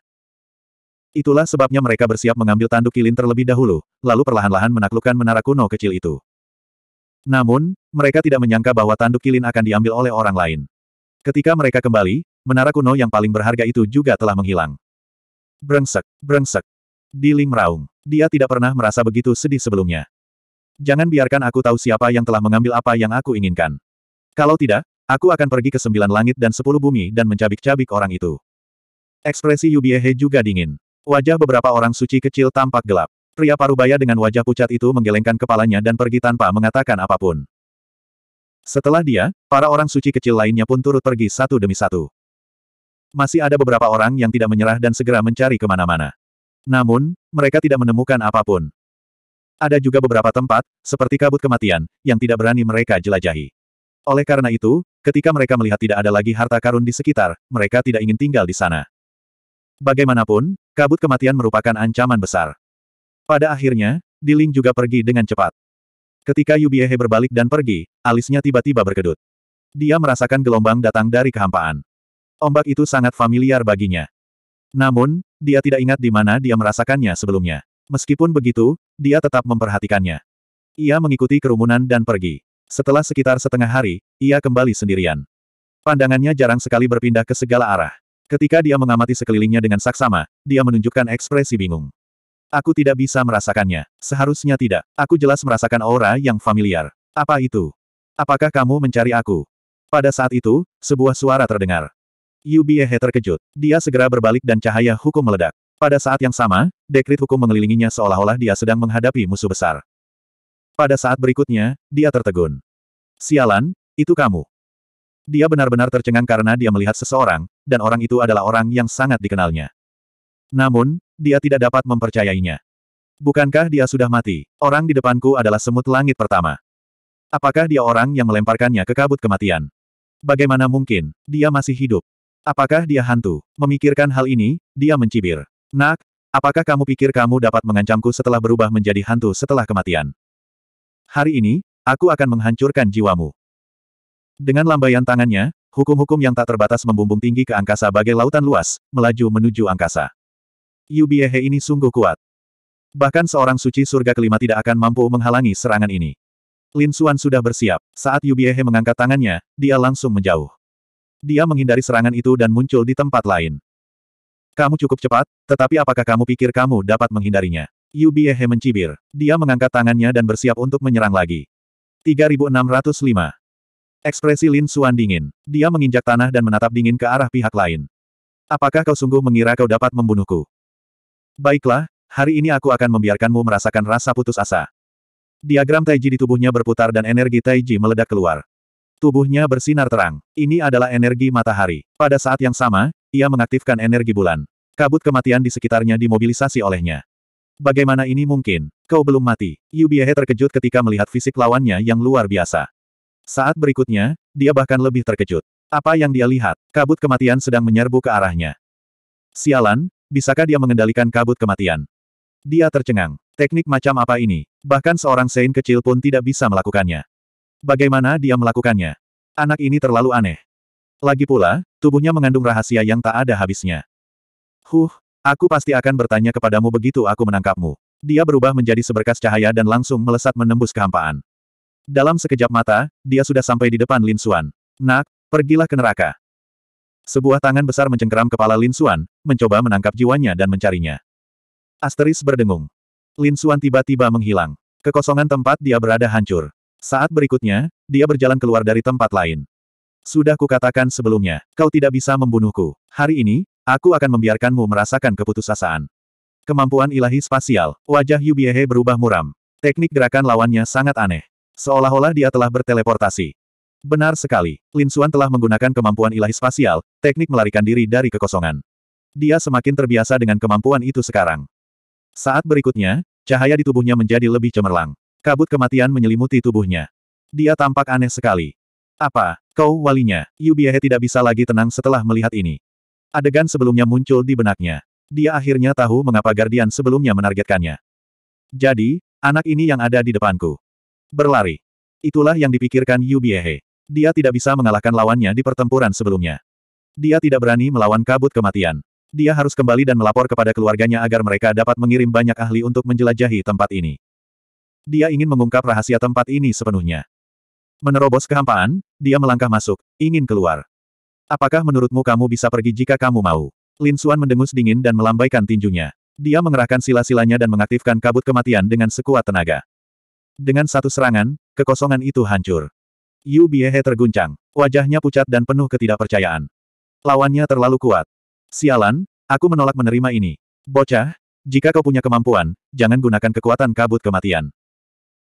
S1: Itulah sebabnya mereka bersiap mengambil tanduk kilin terlebih dahulu, lalu perlahan-lahan menaklukkan menara kuno kecil itu. Namun, mereka tidak menyangka bahwa tanduk kilin akan diambil oleh orang lain. Ketika mereka kembali, menara kuno yang paling berharga itu juga telah menghilang. Brengsek, brengsek. Di Ling Raung, dia tidak pernah merasa begitu sedih sebelumnya. Jangan biarkan aku tahu siapa yang telah mengambil apa yang aku inginkan. Kalau tidak, aku akan pergi ke sembilan langit dan sepuluh bumi dan mencabik-cabik orang itu. Ekspresi Yubiehe juga dingin. Wajah beberapa orang suci kecil tampak gelap. Pria parubaya dengan wajah pucat itu menggelengkan kepalanya dan pergi tanpa mengatakan apapun. Setelah dia, para orang suci kecil lainnya pun turut pergi satu demi satu. Masih ada beberapa orang yang tidak menyerah dan segera mencari kemana-mana. Namun, mereka tidak menemukan apapun. Ada juga beberapa tempat, seperti kabut kematian, yang tidak berani mereka jelajahi. Oleh karena itu, ketika mereka melihat tidak ada lagi harta karun di sekitar, mereka tidak ingin tinggal di sana. Bagaimanapun, kabut kematian merupakan ancaman besar. Pada akhirnya, Diling juga pergi dengan cepat. Ketika Yubiehe berbalik dan pergi, alisnya tiba-tiba berkedut. Dia merasakan gelombang datang dari kehampaan. Ombak itu sangat familiar baginya. Namun, dia tidak ingat di mana dia merasakannya sebelumnya. Meskipun begitu, dia tetap memperhatikannya. Ia mengikuti kerumunan dan pergi. Setelah sekitar setengah hari, ia kembali sendirian. Pandangannya jarang sekali berpindah ke segala arah. Ketika dia mengamati sekelilingnya dengan saksama, dia menunjukkan ekspresi bingung. Aku tidak bisa merasakannya. Seharusnya tidak. Aku jelas merasakan aura yang familiar. Apa itu? Apakah kamu mencari aku? Pada saat itu, sebuah suara terdengar. Yubiehe terkejut. Dia segera berbalik dan cahaya hukum meledak. Pada saat yang sama, dekrit hukum mengelilinginya seolah-olah dia sedang menghadapi musuh besar. Pada saat berikutnya, dia tertegun. Sialan, itu kamu. Dia benar-benar tercengang karena dia melihat seseorang, dan orang itu adalah orang yang sangat dikenalnya. Namun, dia tidak dapat mempercayainya. Bukankah dia sudah mati? Orang di depanku adalah semut langit pertama. Apakah dia orang yang melemparkannya ke kabut kematian? Bagaimana mungkin, dia masih hidup? Apakah dia hantu? Memikirkan hal ini, dia mencibir. Nak, Apakah kamu pikir kamu dapat mengancamku setelah berubah menjadi hantu setelah kematian? Hari ini, aku akan menghancurkan jiwamu. Dengan lambaian tangannya, hukum-hukum yang tak terbatas membumbung tinggi ke angkasa bagai lautan luas, melaju menuju angkasa. Yubiehe ini sungguh kuat. Bahkan seorang suci surga kelima tidak akan mampu menghalangi serangan ini. Lin Suan sudah bersiap. Saat Yubiehe mengangkat tangannya, dia langsung menjauh. Dia menghindari serangan itu dan muncul di tempat lain. Kamu cukup cepat, tetapi apakah kamu pikir kamu dapat menghindarinya? Yubiehe mencibir. Dia mengangkat tangannya dan bersiap untuk menyerang lagi. 3605. Ekspresi Lin Xuan dingin. Dia menginjak tanah dan menatap dingin ke arah pihak lain. Apakah kau sungguh mengira kau dapat membunuhku? Baiklah, hari ini aku akan membiarkanmu merasakan rasa putus asa. Diagram Taiji di tubuhnya berputar dan energi Taiji meledak keluar. Tubuhnya bersinar terang. Ini adalah energi matahari. Pada saat yang sama, ia mengaktifkan energi bulan. Kabut kematian di sekitarnya dimobilisasi olehnya. Bagaimana ini mungkin? Kau belum mati. Yubiehe terkejut ketika melihat fisik lawannya yang luar biasa. Saat berikutnya, dia bahkan lebih terkejut. Apa yang dia lihat? Kabut kematian sedang menyerbu ke arahnya. Sialan, bisakah dia mengendalikan kabut kematian? Dia tercengang. Teknik macam apa ini? Bahkan seorang Sein kecil pun tidak bisa melakukannya. Bagaimana dia melakukannya? Anak ini terlalu aneh. Lagi pula, tubuhnya mengandung rahasia yang tak ada habisnya. Huh, aku pasti akan bertanya kepadamu begitu aku menangkapmu. Dia berubah menjadi seberkas cahaya dan langsung melesat menembus kehampaan. Dalam sekejap mata, dia sudah sampai di depan Lin Xuan. Nak, pergilah ke neraka. Sebuah tangan besar mencengkeram kepala Lin Xuan, mencoba menangkap jiwanya dan mencarinya. Asteris berdengung. Lin Xuan tiba-tiba menghilang. Kekosongan tempat dia berada hancur. Saat berikutnya, dia berjalan keluar dari tempat lain. Sudah kukatakan sebelumnya, kau tidak bisa membunuhku. Hari ini, aku akan membiarkanmu merasakan keputusasaan. Kemampuan ilahi spasial, wajah Yubiehe berubah muram. Teknik gerakan lawannya sangat aneh. Seolah-olah dia telah berteleportasi. Benar sekali, Lin Xuan telah menggunakan kemampuan ilahi spasial, teknik melarikan diri dari kekosongan. Dia semakin terbiasa dengan kemampuan itu sekarang. Saat berikutnya, cahaya di tubuhnya menjadi lebih cemerlang. Kabut kematian menyelimuti tubuhnya. Dia tampak aneh sekali. Apa, kau walinya? Yubiehe tidak bisa lagi tenang setelah melihat ini. Adegan sebelumnya muncul di benaknya. Dia akhirnya tahu mengapa Guardian sebelumnya menargetkannya. Jadi, anak ini yang ada di depanku. Berlari. Itulah yang dipikirkan Yubiehe. Dia tidak bisa mengalahkan lawannya di pertempuran sebelumnya. Dia tidak berani melawan kabut kematian. Dia harus kembali dan melapor kepada keluarganya agar mereka dapat mengirim banyak ahli untuk menjelajahi tempat ini. Dia ingin mengungkap rahasia tempat ini sepenuhnya. Menerobos kehampaan, dia melangkah masuk, ingin keluar. Apakah menurutmu kamu bisa pergi jika kamu mau? Lin Suan mendengus dingin dan melambaikan tinjunya. Dia mengerahkan sila-silanya dan mengaktifkan kabut kematian dengan sekuat tenaga. Dengan satu serangan, kekosongan itu hancur. Yu Biehe terguncang. Wajahnya pucat dan penuh ketidakpercayaan. Lawannya terlalu kuat. Sialan, aku menolak menerima ini. Bocah, jika kau punya kemampuan, jangan gunakan kekuatan kabut kematian.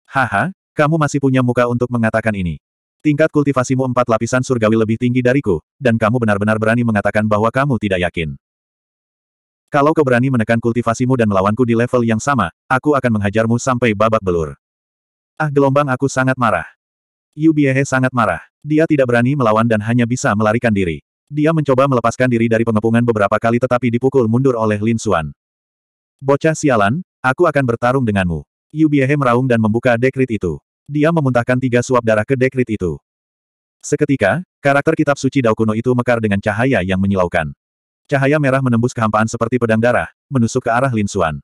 S1: Haha, kamu masih punya muka untuk mengatakan ini. Tingkat kultivasimu empat lapisan surgawi lebih tinggi dariku, dan kamu benar-benar berani mengatakan bahwa kamu tidak yakin. Kalau kau berani menekan kultivasimu dan melawanku di level yang sama, aku akan menghajarmu sampai babak belur. Ah gelombang aku sangat marah. Yu Biehe sangat marah. Dia tidak berani melawan dan hanya bisa melarikan diri. Dia mencoba melepaskan diri dari pengepungan beberapa kali tetapi dipukul mundur oleh Lin Xuan. Bocah sialan, aku akan bertarung denganmu. Yubiehe meraung dan membuka dekrit itu. Dia memuntahkan tiga suap darah ke dekrit itu. Seketika, karakter kitab suci Dao kuno itu mekar dengan cahaya yang menyilaukan. Cahaya merah menembus kehampaan seperti pedang darah, menusuk ke arah Lin Xuan.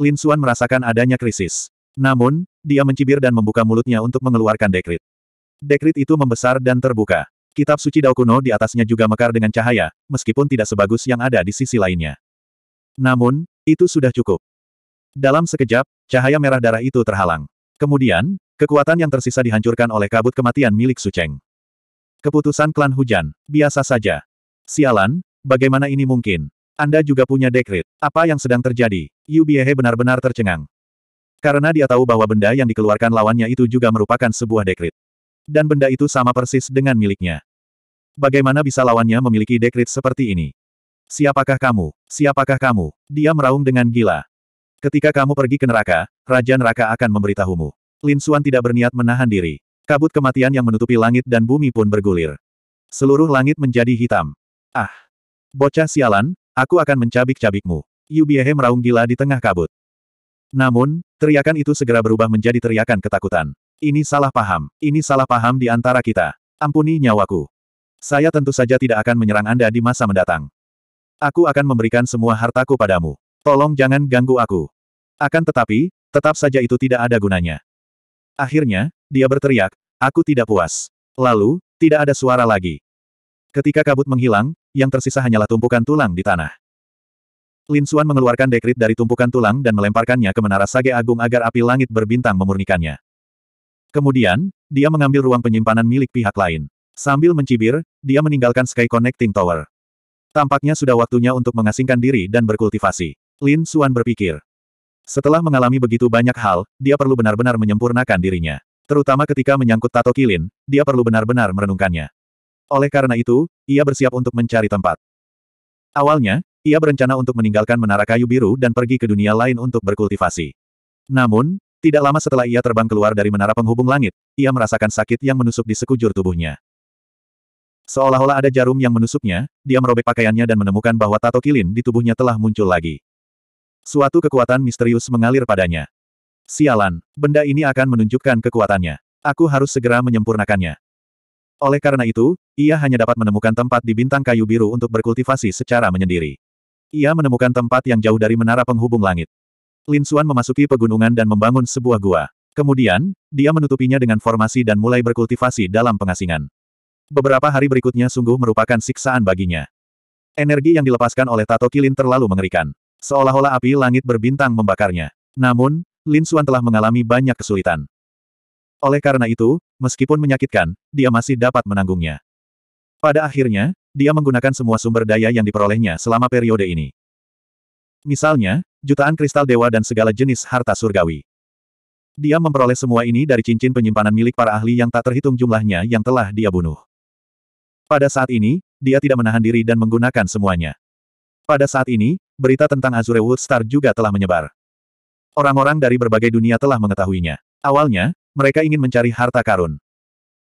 S1: Lin Xuan merasakan adanya krisis. Namun, dia mencibir dan membuka mulutnya untuk mengeluarkan dekrit. Dekrit itu membesar dan terbuka. Kitab suci Dao kuno di atasnya juga mekar dengan cahaya, meskipun tidak sebagus yang ada di sisi lainnya. Namun, itu sudah cukup. Dalam sekejap, cahaya merah darah itu terhalang. Kemudian, kekuatan yang tersisa dihancurkan oleh kabut kematian milik Su Cheng. Keputusan klan hujan, biasa saja. Sialan, bagaimana ini mungkin? Anda juga punya dekrit. Apa yang sedang terjadi? Yu Biehe benar-benar tercengang. Karena dia tahu bahwa benda yang dikeluarkan lawannya itu juga merupakan sebuah dekrit. Dan benda itu sama persis dengan miliknya. Bagaimana bisa lawannya memiliki dekrit seperti ini? Siapakah kamu? Siapakah kamu? Dia meraung dengan gila. Ketika kamu pergi ke neraka, Raja Neraka akan memberitahumu. Lin Xuan tidak berniat menahan diri. Kabut kematian yang menutupi langit dan bumi pun bergulir. Seluruh langit menjadi hitam. Ah! Bocah sialan, aku akan mencabik-cabikmu. Yu Biehe meraung gila di tengah kabut. Namun, teriakan itu segera berubah menjadi teriakan ketakutan. Ini salah paham, ini salah paham di antara kita. Ampuni nyawaku. Saya tentu saja tidak akan menyerang Anda di masa mendatang. Aku akan memberikan semua hartaku padamu. Tolong jangan ganggu aku. Akan tetapi, tetap saja itu tidak ada gunanya. Akhirnya, dia berteriak, aku tidak puas. Lalu, tidak ada suara lagi. Ketika kabut menghilang, yang tersisa hanyalah tumpukan tulang di tanah. Lin Suan mengeluarkan dekrit dari tumpukan tulang dan melemparkannya ke menara sage agung agar api langit berbintang memurnikannya. Kemudian, dia mengambil ruang penyimpanan milik pihak lain. Sambil mencibir, dia meninggalkan Sky Connecting Tower. Tampaknya sudah waktunya untuk mengasingkan diri dan berkultivasi. Lin Suan berpikir. Setelah mengalami begitu banyak hal, dia perlu benar-benar menyempurnakan dirinya. Terutama ketika menyangkut tato kilin, dia perlu benar-benar merenungkannya. Oleh karena itu, ia bersiap untuk mencari tempat. Awalnya, ia berencana untuk meninggalkan menara kayu biru dan pergi ke dunia lain untuk berkultivasi. Namun, tidak lama setelah ia terbang keluar dari menara penghubung langit, ia merasakan sakit yang menusuk di sekujur tubuhnya. Seolah-olah ada jarum yang menusuknya, dia merobek pakaiannya dan menemukan bahwa tato kilin di tubuhnya telah muncul lagi. Suatu kekuatan misterius mengalir padanya. Sialan, benda ini akan menunjukkan kekuatannya. Aku harus segera menyempurnakannya. Oleh karena itu, ia hanya dapat menemukan tempat di bintang kayu biru untuk berkultivasi secara menyendiri. Ia menemukan tempat yang jauh dari menara penghubung langit. Lin Xuan memasuki pegunungan dan membangun sebuah gua. Kemudian, dia menutupinya dengan formasi dan mulai berkultivasi dalam pengasingan. Beberapa hari berikutnya sungguh merupakan siksaan baginya. Energi yang dilepaskan oleh Tato Kilin terlalu mengerikan. Seolah-olah api langit berbintang membakarnya. Namun, Lin Xuan telah mengalami banyak kesulitan. Oleh karena itu, meskipun menyakitkan, dia masih dapat menanggungnya. Pada akhirnya, dia menggunakan semua sumber daya yang diperolehnya selama periode ini. Misalnya, jutaan kristal dewa dan segala jenis harta surgawi. Dia memperoleh semua ini dari cincin penyimpanan milik para ahli yang tak terhitung jumlahnya yang telah dia bunuh. Pada saat ini, dia tidak menahan diri dan menggunakan semuanya. Pada saat ini, berita tentang Azure Woodstar juga telah menyebar. Orang-orang dari berbagai dunia telah mengetahuinya. Awalnya, mereka ingin mencari harta karun.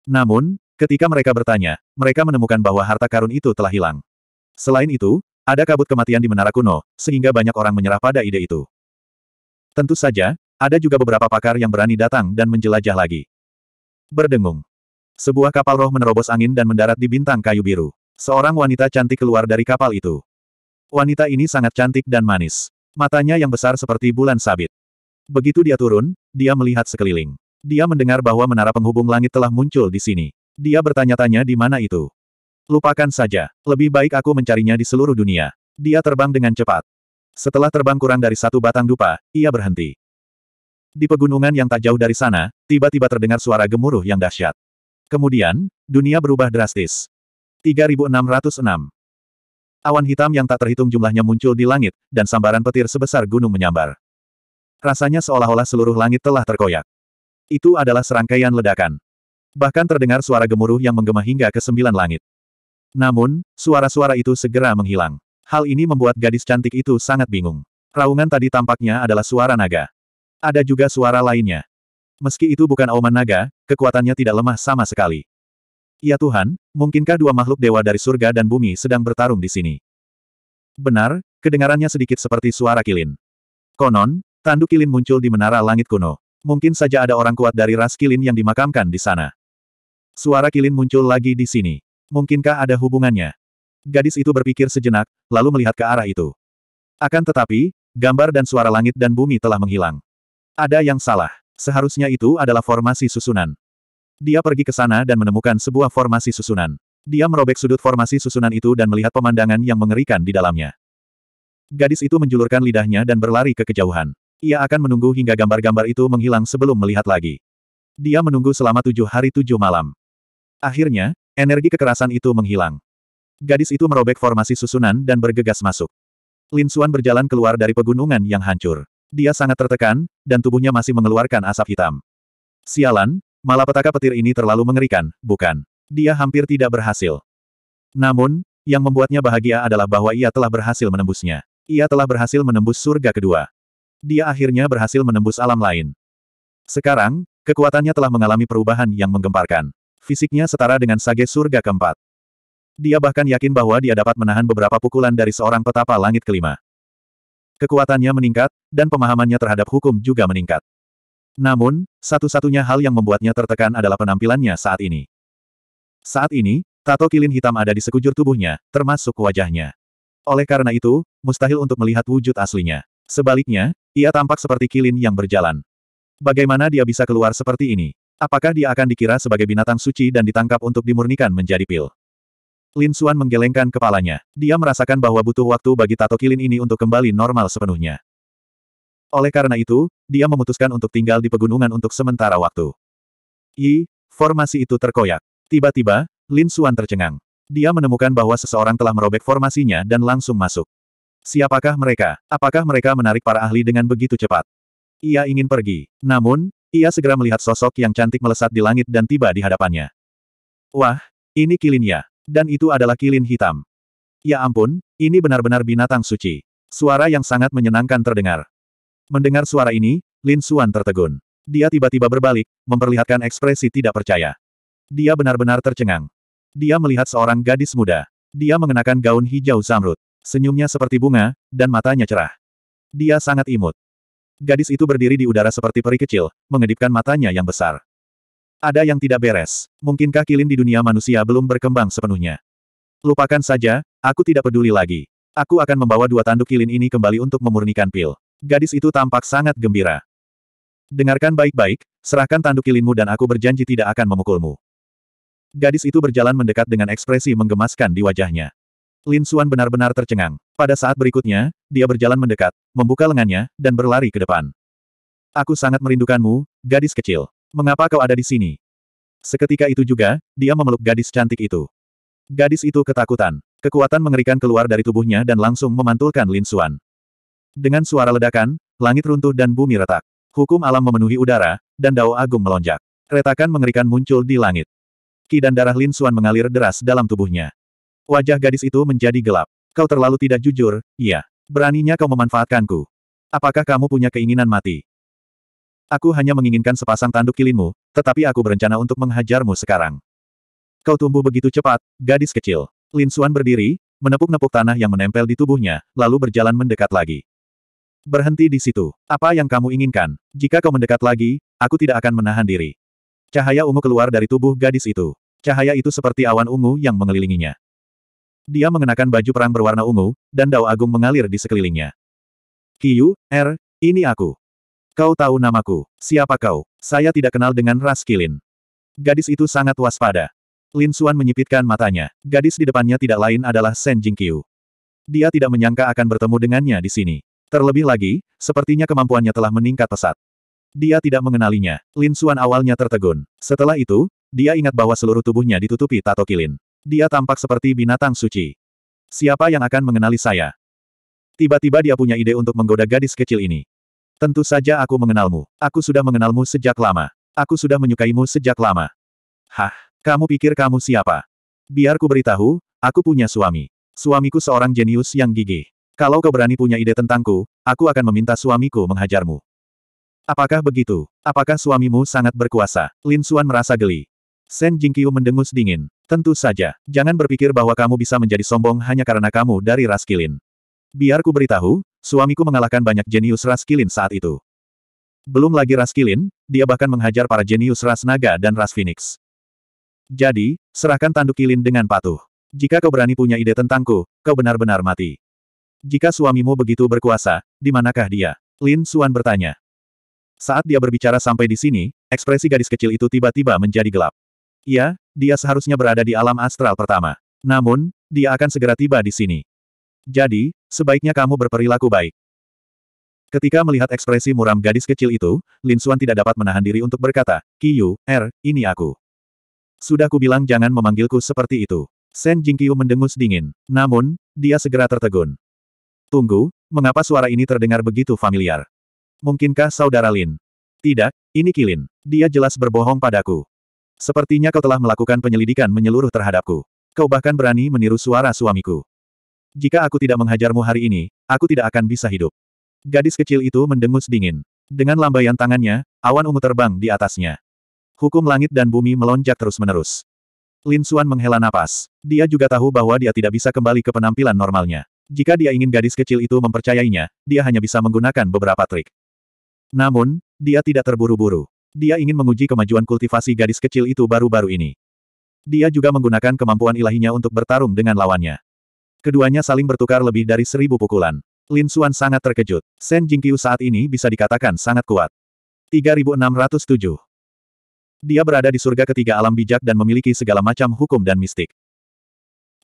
S1: Namun, ketika mereka bertanya, mereka menemukan bahwa harta karun itu telah hilang. Selain itu, ada kabut kematian di menara kuno, sehingga banyak orang menyerah pada ide itu. Tentu saja, ada juga beberapa pakar yang berani datang dan menjelajah lagi. Berdengung. Sebuah kapal roh menerobos angin dan mendarat di bintang kayu biru. Seorang wanita cantik keluar dari kapal itu. Wanita ini sangat cantik dan manis. Matanya yang besar seperti bulan sabit. Begitu dia turun, dia melihat sekeliling. Dia mendengar bahwa menara penghubung langit telah muncul di sini. Dia bertanya-tanya di mana itu. Lupakan saja. Lebih baik aku mencarinya di seluruh dunia. Dia terbang dengan cepat. Setelah terbang kurang dari satu batang dupa, ia berhenti. Di pegunungan yang tak jauh dari sana, tiba-tiba terdengar suara gemuruh yang dahsyat. Kemudian, dunia berubah drastis. 3606 Awan hitam yang tak terhitung jumlahnya muncul di langit, dan sambaran petir sebesar gunung menyambar. Rasanya seolah-olah seluruh langit telah terkoyak. Itu adalah serangkaian ledakan. Bahkan terdengar suara gemuruh yang menggema hingga ke sembilan langit. Namun, suara-suara itu segera menghilang. Hal ini membuat gadis cantik itu sangat bingung. Raungan tadi tampaknya adalah suara naga. Ada juga suara lainnya. Meski itu bukan auman naga, kekuatannya tidak lemah sama sekali. Ya Tuhan, mungkinkah dua makhluk dewa dari surga dan bumi sedang bertarung di sini? Benar, kedengarannya sedikit seperti suara kilin. Konon, tanduk kilin muncul di menara langit kuno. Mungkin saja ada orang kuat dari ras kilin yang dimakamkan di sana. Suara kilin muncul lagi di sini. Mungkinkah ada hubungannya? Gadis itu berpikir sejenak, lalu melihat ke arah itu. Akan tetapi, gambar dan suara langit dan bumi telah menghilang. Ada yang salah. Seharusnya itu adalah formasi susunan. Dia pergi ke sana dan menemukan sebuah formasi susunan. Dia merobek sudut formasi susunan itu dan melihat pemandangan yang mengerikan di dalamnya. Gadis itu menjulurkan lidahnya dan berlari ke kejauhan. Ia akan menunggu hingga gambar-gambar itu menghilang sebelum melihat lagi. Dia menunggu selama tujuh hari tujuh malam. Akhirnya, energi kekerasan itu menghilang. Gadis itu merobek formasi susunan dan bergegas masuk. Lin Xuan berjalan keluar dari pegunungan yang hancur. Dia sangat tertekan, dan tubuhnya masih mengeluarkan asap hitam. Sialan, Malapetaka petir ini terlalu mengerikan, bukan? Dia hampir tidak berhasil. Namun, yang membuatnya bahagia adalah bahwa ia telah berhasil menembusnya. Ia telah berhasil menembus surga kedua. Dia akhirnya berhasil menembus alam lain. Sekarang, kekuatannya telah mengalami perubahan yang menggemparkan. Fisiknya setara dengan sage surga keempat. Dia bahkan yakin bahwa dia dapat menahan beberapa pukulan dari seorang petapa langit kelima. Kekuatannya meningkat, dan pemahamannya terhadap hukum juga meningkat. Namun, satu-satunya hal yang membuatnya tertekan adalah penampilannya saat ini. Saat ini, tato kilin hitam ada di sekujur tubuhnya, termasuk wajahnya. Oleh karena itu, mustahil untuk melihat wujud aslinya. Sebaliknya, ia tampak seperti kilin yang berjalan. Bagaimana dia bisa keluar seperti ini? Apakah dia akan dikira sebagai binatang suci dan ditangkap untuk dimurnikan menjadi pil? Lin Xuan menggelengkan kepalanya. Dia merasakan bahwa butuh waktu bagi tato kilin ini untuk kembali normal sepenuhnya. Oleh karena itu, dia memutuskan untuk tinggal di pegunungan untuk sementara waktu. I, formasi itu terkoyak. Tiba-tiba, Lin Xuan tercengang. Dia menemukan bahwa seseorang telah merobek formasinya dan langsung masuk. Siapakah mereka? Apakah mereka menarik para ahli dengan begitu cepat? Ia ingin pergi. Namun, ia segera melihat sosok yang cantik melesat di langit dan tiba di hadapannya. Wah, ini kilinnya. Dan itu adalah kilin hitam. Ya ampun, ini benar-benar binatang suci. Suara yang sangat menyenangkan terdengar. Mendengar suara ini, Lin Xuan tertegun. Dia tiba-tiba berbalik, memperlihatkan ekspresi tidak percaya. Dia benar-benar tercengang. Dia melihat seorang gadis muda. Dia mengenakan gaun hijau zamrud. Senyumnya seperti bunga, dan matanya cerah. Dia sangat imut. Gadis itu berdiri di udara seperti peri kecil, mengedipkan matanya yang besar. Ada yang tidak beres. Mungkinkah kilin di dunia manusia belum berkembang sepenuhnya? Lupakan saja, aku tidak peduli lagi. Aku akan membawa dua tanduk kilin ini kembali untuk memurnikan pil. Gadis itu tampak sangat gembira. Dengarkan baik-baik, serahkan tanduk kilinmu dan aku berjanji tidak akan memukulmu. Gadis itu berjalan mendekat dengan ekspresi menggemaskan di wajahnya. Lin Xuan benar-benar tercengang. Pada saat berikutnya, dia berjalan mendekat, membuka lengannya, dan berlari ke depan. Aku sangat merindukanmu, gadis kecil. Mengapa kau ada di sini? Seketika itu juga, dia memeluk gadis cantik itu. Gadis itu ketakutan. Kekuatan mengerikan keluar dari tubuhnya dan langsung memantulkan Lin Xuan. Dengan suara ledakan, langit runtuh dan bumi retak. Hukum alam memenuhi udara, dan dao agung melonjak. Retakan mengerikan muncul di langit. Ki dan darah Lin Suan mengalir deras dalam tubuhnya. Wajah gadis itu menjadi gelap. Kau terlalu tidak jujur, iya. Beraninya kau memanfaatkanku. Apakah kamu punya keinginan mati? Aku hanya menginginkan sepasang tanduk kilinmu, tetapi aku berencana untuk menghajarmu sekarang. Kau tumbuh begitu cepat, gadis kecil. Lin Suan berdiri, menepuk-nepuk tanah yang menempel di tubuhnya, lalu berjalan mendekat lagi. Berhenti di situ. Apa yang kamu inginkan? Jika kau mendekat lagi, aku tidak akan menahan diri. Cahaya ungu keluar dari tubuh gadis itu. Cahaya itu seperti awan ungu yang mengelilinginya. Dia mengenakan baju perang berwarna ungu, dan dao agung mengalir di sekelilingnya. Kiyu, Er, ini aku. Kau tahu namaku. Siapa kau? Saya tidak kenal dengan ras Kilin. Gadis itu sangat waspada. Lin Suan menyipitkan matanya. Gadis di depannya tidak lain adalah Shen Jingqiu. Dia tidak menyangka akan bertemu dengannya di sini. Terlebih lagi, sepertinya kemampuannya telah meningkat pesat. Dia tidak mengenalinya. Lin Suan awalnya tertegun. Setelah itu, dia ingat bahwa seluruh tubuhnya ditutupi tato kilin. Dia tampak seperti binatang suci. Siapa yang akan mengenali saya? Tiba-tiba dia punya ide untuk menggoda gadis kecil ini. Tentu saja aku mengenalmu. Aku sudah mengenalmu sejak lama. Aku sudah menyukaimu sejak lama. Hah, kamu pikir kamu siapa? Biar ku beritahu, aku punya suami. Suamiku seorang jenius yang gigih. Kalau kau berani punya ide tentangku, aku akan meminta suamiku menghajarmu. Apakah begitu? Apakah suamimu sangat berkuasa? Lin Xuan merasa geli. Shen Jingqiu mendengus dingin. Tentu saja, jangan berpikir bahwa kamu bisa menjadi sombong hanya karena kamu dari ras kilin. Biar ku beritahu, suamiku mengalahkan banyak jenius ras kilin saat itu. Belum lagi ras kilin, dia bahkan menghajar para jenius ras naga dan ras phoenix. Jadi, serahkan tanduk kilin dengan patuh. Jika kau berani punya ide tentangku, kau benar-benar mati. Jika suamimu begitu berkuasa, di manakah dia? Lin Suan bertanya. Saat dia berbicara sampai di sini, ekspresi gadis kecil itu tiba-tiba menjadi gelap. Ya, dia seharusnya berada di alam astral pertama. Namun, dia akan segera tiba di sini. Jadi, sebaiknya kamu berperilaku baik. Ketika melihat ekspresi muram gadis kecil itu, Lin Suan tidak dapat menahan diri untuk berkata, Kiyu, Er, ini aku. Sudah kubilang jangan memanggilku seperti itu. Shen Jingqiu mendengus dingin. Namun, dia segera tertegun. Tunggu, mengapa suara ini terdengar begitu familiar? Mungkinkah saudara Lin? Tidak, ini Kilin. Dia jelas berbohong padaku. Sepertinya kau telah melakukan penyelidikan menyeluruh terhadapku. Kau bahkan berani meniru suara suamiku. Jika aku tidak menghajarmu hari ini, aku tidak akan bisa hidup. Gadis kecil itu mendengus dingin. Dengan lambaian tangannya, awan ungu terbang di atasnya. Hukum langit dan bumi melonjak terus-menerus. Lin Xuan menghela napas. Dia juga tahu bahwa dia tidak bisa kembali ke penampilan normalnya. Jika dia ingin gadis kecil itu mempercayainya, dia hanya bisa menggunakan beberapa trik. Namun, dia tidak terburu-buru. Dia ingin menguji kemajuan kultivasi gadis kecil itu baru-baru ini. Dia juga menggunakan kemampuan ilahinya untuk bertarung dengan lawannya. Keduanya saling bertukar lebih dari seribu pukulan. Lin Xuan sangat terkejut. Shen Jingqiu saat ini bisa dikatakan sangat kuat. 3607 Dia berada di surga ketiga alam bijak dan memiliki segala macam hukum dan mistik.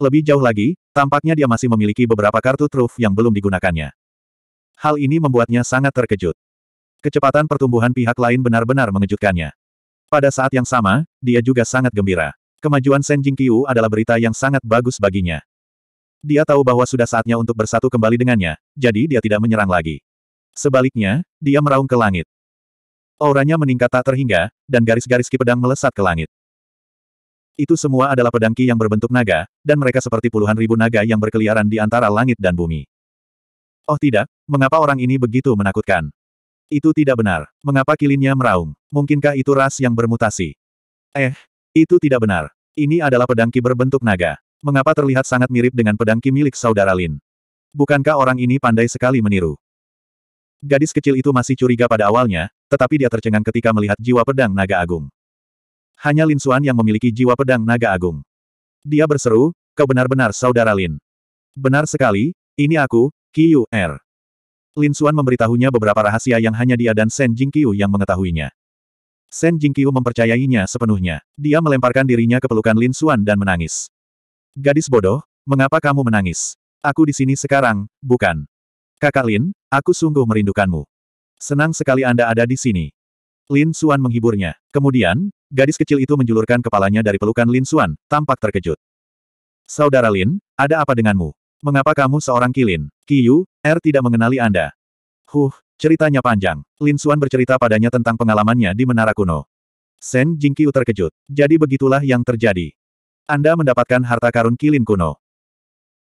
S1: Lebih jauh lagi, tampaknya dia masih memiliki beberapa kartu truf yang belum digunakannya. Hal ini membuatnya sangat terkejut. Kecepatan pertumbuhan pihak lain benar-benar mengejutkannya. Pada saat yang sama, dia juga sangat gembira. Kemajuan Shen Jingqiu adalah berita yang sangat bagus baginya. Dia tahu bahwa sudah saatnya untuk bersatu kembali dengannya, jadi dia tidak menyerang lagi. Sebaliknya, dia meraung ke langit. Auranya meningkat tak terhingga, dan garis-garis ki pedang melesat ke langit. Itu semua adalah pedangki yang berbentuk naga, dan mereka seperti puluhan ribu naga yang berkeliaran di antara langit dan bumi. Oh tidak, mengapa orang ini begitu menakutkan? Itu tidak benar. Mengapa kilinnya meraung? Mungkinkah itu ras yang bermutasi? Eh, itu tidak benar. Ini adalah pedangki berbentuk naga. Mengapa terlihat sangat mirip dengan pedangki milik saudara Lin? Bukankah orang ini pandai sekali meniru? Gadis kecil itu masih curiga pada awalnya, tetapi dia tercengang ketika melihat jiwa pedang naga agung hanya Lin Suan yang memiliki jiwa pedang naga agung. Dia berseru, kau benar-benar saudara Lin. Benar sekali, ini aku, Qiu-Er. Lin Suan memberitahunya beberapa rahasia yang hanya dia dan Shen Jing Jingqiu yang mengetahuinya. Shen Jing Jingqiu mempercayainya sepenuhnya. Dia melemparkan dirinya ke pelukan Lin Suan dan menangis. Gadis bodoh, mengapa kamu menangis? Aku di sini sekarang, bukan. Kakak Lin, aku sungguh merindukanmu. Senang sekali Anda ada di sini. Lin Suan menghiburnya. Kemudian, Gadis kecil itu menjulurkan kepalanya dari pelukan Lin Xuan, tampak terkejut. Saudara Lin, ada apa denganmu? Mengapa kamu seorang kilin? Kiyu, Er tidak mengenali Anda. Huh, ceritanya panjang. Lin Xuan bercerita padanya tentang pengalamannya di Menara Kuno. Sen Jing Kiyu terkejut. Jadi begitulah yang terjadi. Anda mendapatkan harta karun kilin kuno.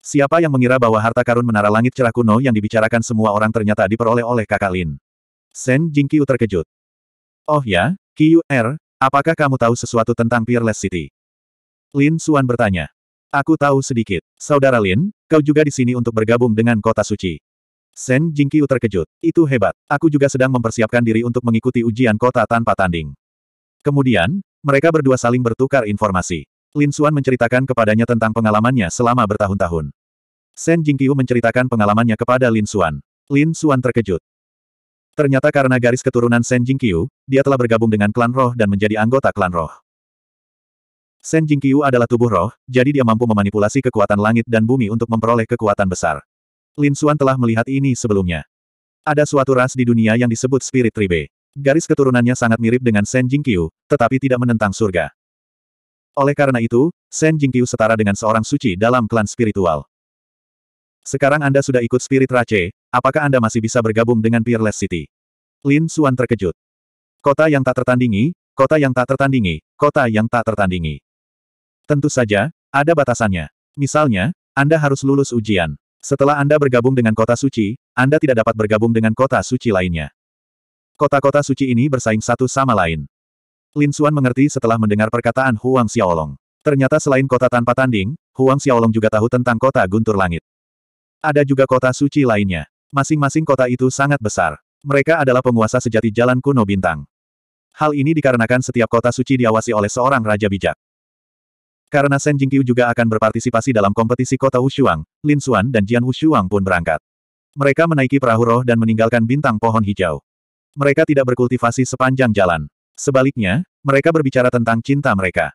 S1: Siapa yang mengira bahwa harta karun Menara Langit Cerah Kuno yang dibicarakan semua orang ternyata diperoleh oleh kakak Lin? Sen Jing Kiyu terkejut. Oh ya, Yu Er. Apakah kamu tahu sesuatu tentang Peerless City? Lin Suan bertanya. Aku tahu sedikit. Saudara Lin, kau juga di sini untuk bergabung dengan kota suci. Shen Jingqiu terkejut. Itu hebat. Aku juga sedang mempersiapkan diri untuk mengikuti ujian kota tanpa tanding. Kemudian, mereka berdua saling bertukar informasi. Lin Suan menceritakan kepadanya tentang pengalamannya selama bertahun-tahun. Shen Jingqiu menceritakan pengalamannya kepada Lin Suan. Lin Suan terkejut. Ternyata karena garis keturunan Shen Jingqiu, dia telah bergabung dengan klan roh dan menjadi anggota klan roh. Shen Jingqiu adalah tubuh roh, jadi dia mampu memanipulasi kekuatan langit dan bumi untuk memperoleh kekuatan besar. Lin Xuan telah melihat ini sebelumnya. Ada suatu ras di dunia yang disebut Spirit Tribe. Garis keturunannya sangat mirip dengan Shen Jingqiu, tetapi tidak menentang surga. Oleh karena itu, Shen Jingqiu setara dengan seorang suci dalam klan spiritual. Sekarang Anda sudah ikut spirit Race. Apakah Anda masih bisa bergabung dengan Peerless City? Lin Suan terkejut. Kota yang tak tertandingi, kota yang tak tertandingi, kota yang tak tertandingi. Tentu saja, ada batasannya. Misalnya, Anda harus lulus ujian. Setelah Anda bergabung dengan kota suci, Anda tidak dapat bergabung dengan kota suci lainnya. Kota-kota suci ini bersaing satu sama lain. Lin Suan mengerti setelah mendengar perkataan Huang Xiaolong. Ternyata selain kota tanpa tanding, Huang Xiaolong juga tahu tentang kota guntur langit. Ada juga kota suci lainnya. Masing-masing kota itu sangat besar. Mereka adalah penguasa sejati jalan kuno bintang. Hal ini dikarenakan setiap kota suci diawasi oleh seorang raja bijak. Karena Shen Jingqiu juga akan berpartisipasi dalam kompetisi kota Wushuang, Lin Xuan dan Jian Wushuang pun berangkat. Mereka menaiki perahu roh dan meninggalkan bintang pohon hijau. Mereka tidak berkultivasi sepanjang jalan. Sebaliknya, mereka berbicara tentang cinta mereka.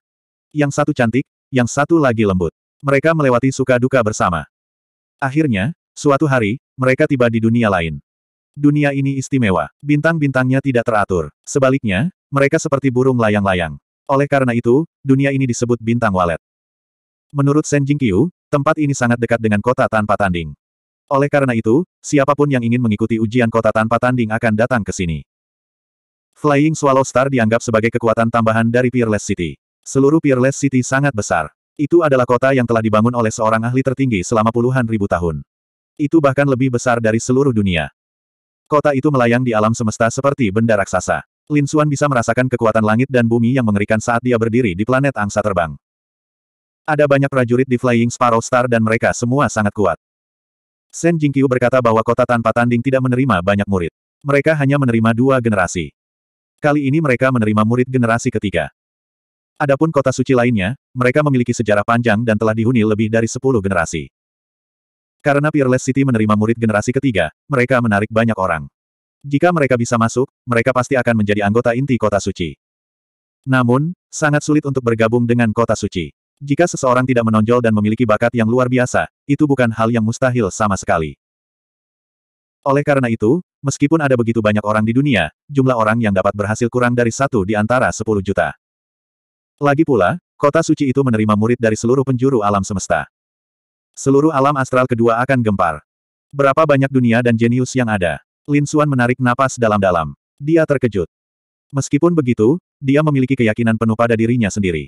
S1: Yang satu cantik, yang satu lagi lembut. Mereka melewati suka duka bersama. Akhirnya, Suatu hari, mereka tiba di dunia lain. Dunia ini istimewa. Bintang-bintangnya tidak teratur. Sebaliknya, mereka seperti burung layang-layang. Oleh karena itu, dunia ini disebut bintang walet. Menurut Shen Jingqiu, tempat ini sangat dekat dengan kota tanpa tanding. Oleh karena itu, siapapun yang ingin mengikuti ujian kota tanpa tanding akan datang ke sini. Flying Swallow Star dianggap sebagai kekuatan tambahan dari Peerless City. Seluruh Peerless City sangat besar. Itu adalah kota yang telah dibangun oleh seorang ahli tertinggi selama puluhan ribu tahun. Itu bahkan lebih besar dari seluruh dunia. Kota itu melayang di alam semesta seperti benda raksasa. Lin Xuan bisa merasakan kekuatan langit dan bumi yang mengerikan saat dia berdiri di planet angsa terbang. Ada banyak prajurit di Flying Sparrow Star dan mereka semua sangat kuat. Shen Jingqiu berkata bahwa kota tanpa tanding tidak menerima banyak murid. Mereka hanya menerima dua generasi. Kali ini mereka menerima murid generasi ketiga. Adapun kota suci lainnya, mereka memiliki sejarah panjang dan telah dihuni lebih dari sepuluh generasi. Karena Peerless City menerima murid generasi ketiga, mereka menarik banyak orang. Jika mereka bisa masuk, mereka pasti akan menjadi anggota inti kota suci. Namun, sangat sulit untuk bergabung dengan kota suci. Jika seseorang tidak menonjol dan memiliki bakat yang luar biasa, itu bukan hal yang mustahil sama sekali. Oleh karena itu, meskipun ada begitu banyak orang di dunia, jumlah orang yang dapat berhasil kurang dari satu di antara 10 juta. Lagi pula, kota suci itu menerima murid dari seluruh penjuru alam semesta. Seluruh alam astral kedua akan gempar. Berapa banyak dunia dan jenius yang ada? Lin Suan menarik napas dalam-dalam. Dia terkejut. Meskipun begitu, dia memiliki keyakinan penuh pada dirinya sendiri.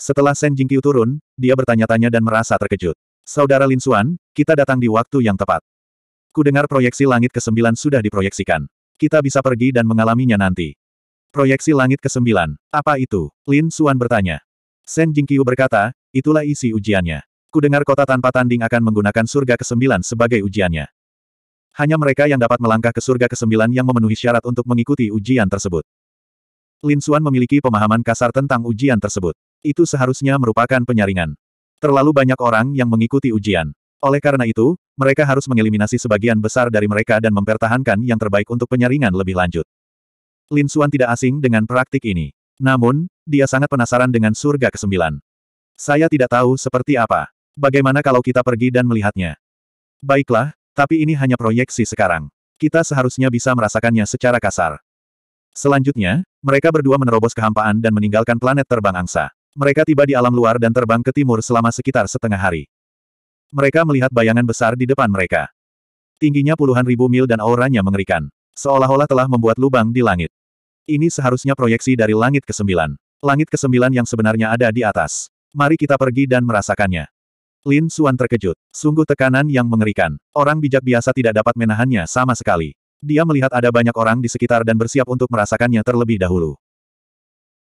S1: Setelah Shen Jingqiu turun, dia bertanya-tanya dan merasa terkejut. Saudara Lin Suan, kita datang di waktu yang tepat. Kudengar proyeksi langit ke-9 sudah diproyeksikan. Kita bisa pergi dan mengalaminya nanti. Proyeksi langit ke-9, apa itu? Lin Suan bertanya. Shen Jingqiu berkata, itulah isi ujiannya. Ku dengar kota tanpa tanding akan menggunakan surga ke-9 sebagai ujiannya. Hanya mereka yang dapat melangkah ke surga ke-9 yang memenuhi syarat untuk mengikuti ujian tersebut. Lin Xuan memiliki pemahaman kasar tentang ujian tersebut. Itu seharusnya merupakan penyaringan. Terlalu banyak orang yang mengikuti ujian. Oleh karena itu, mereka harus mengeliminasi sebagian besar dari mereka dan mempertahankan yang terbaik untuk penyaringan lebih lanjut. Lin Xuan tidak asing dengan praktik ini. Namun, dia sangat penasaran dengan surga ke-9. Saya tidak tahu seperti apa. Bagaimana kalau kita pergi dan melihatnya? Baiklah, tapi ini hanya proyeksi sekarang. Kita seharusnya bisa merasakannya secara kasar. Selanjutnya, mereka berdua menerobos kehampaan dan meninggalkan planet terbang angsa. Mereka tiba di alam luar dan terbang ke timur selama sekitar setengah hari. Mereka melihat bayangan besar di depan mereka. Tingginya puluhan ribu mil dan auranya mengerikan. Seolah-olah telah membuat lubang di langit. Ini seharusnya proyeksi dari langit ke-9. Langit ke-9 yang sebenarnya ada di atas. Mari kita pergi dan merasakannya. Lin Suan terkejut. Sungguh tekanan yang mengerikan. Orang bijak biasa tidak dapat menahannya sama sekali. Dia melihat ada banyak orang di sekitar dan bersiap untuk merasakannya terlebih dahulu.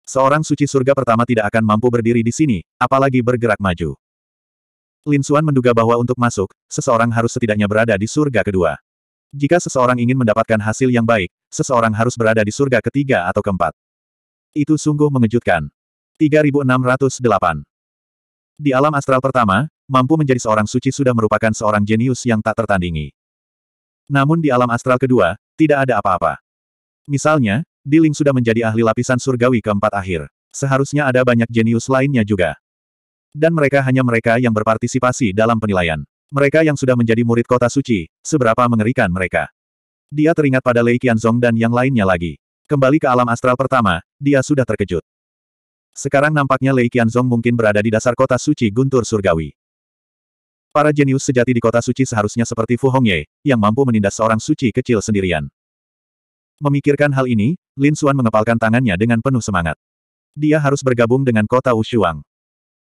S1: Seorang suci surga pertama tidak akan mampu berdiri di sini, apalagi bergerak maju. Lin Suan menduga bahwa untuk masuk, seseorang harus setidaknya berada di surga kedua. Jika seseorang ingin mendapatkan hasil yang baik, seseorang harus berada di surga ketiga atau keempat. Itu sungguh mengejutkan. 3608 Di alam astral pertama, mampu menjadi seorang suci sudah merupakan seorang jenius yang tak tertandingi. Namun di alam astral kedua, tidak ada apa-apa. Misalnya, Diling sudah menjadi ahli lapisan surgawi keempat akhir. Seharusnya ada banyak jenius lainnya juga. Dan mereka hanya mereka yang berpartisipasi dalam penilaian. Mereka yang sudah menjadi murid kota suci, seberapa mengerikan mereka. Dia teringat pada Lei Qianzong dan yang lainnya lagi. Kembali ke alam astral pertama, dia sudah terkejut. Sekarang nampaknya Lei Qianzong mungkin berada di dasar kota suci Guntur Surgawi. Para jenius sejati di kota suci seharusnya seperti Fu Hongye, yang mampu menindas seorang suci kecil sendirian. Memikirkan hal ini, Lin Xuan mengepalkan tangannya dengan penuh semangat. Dia harus bergabung dengan kota Wushuang.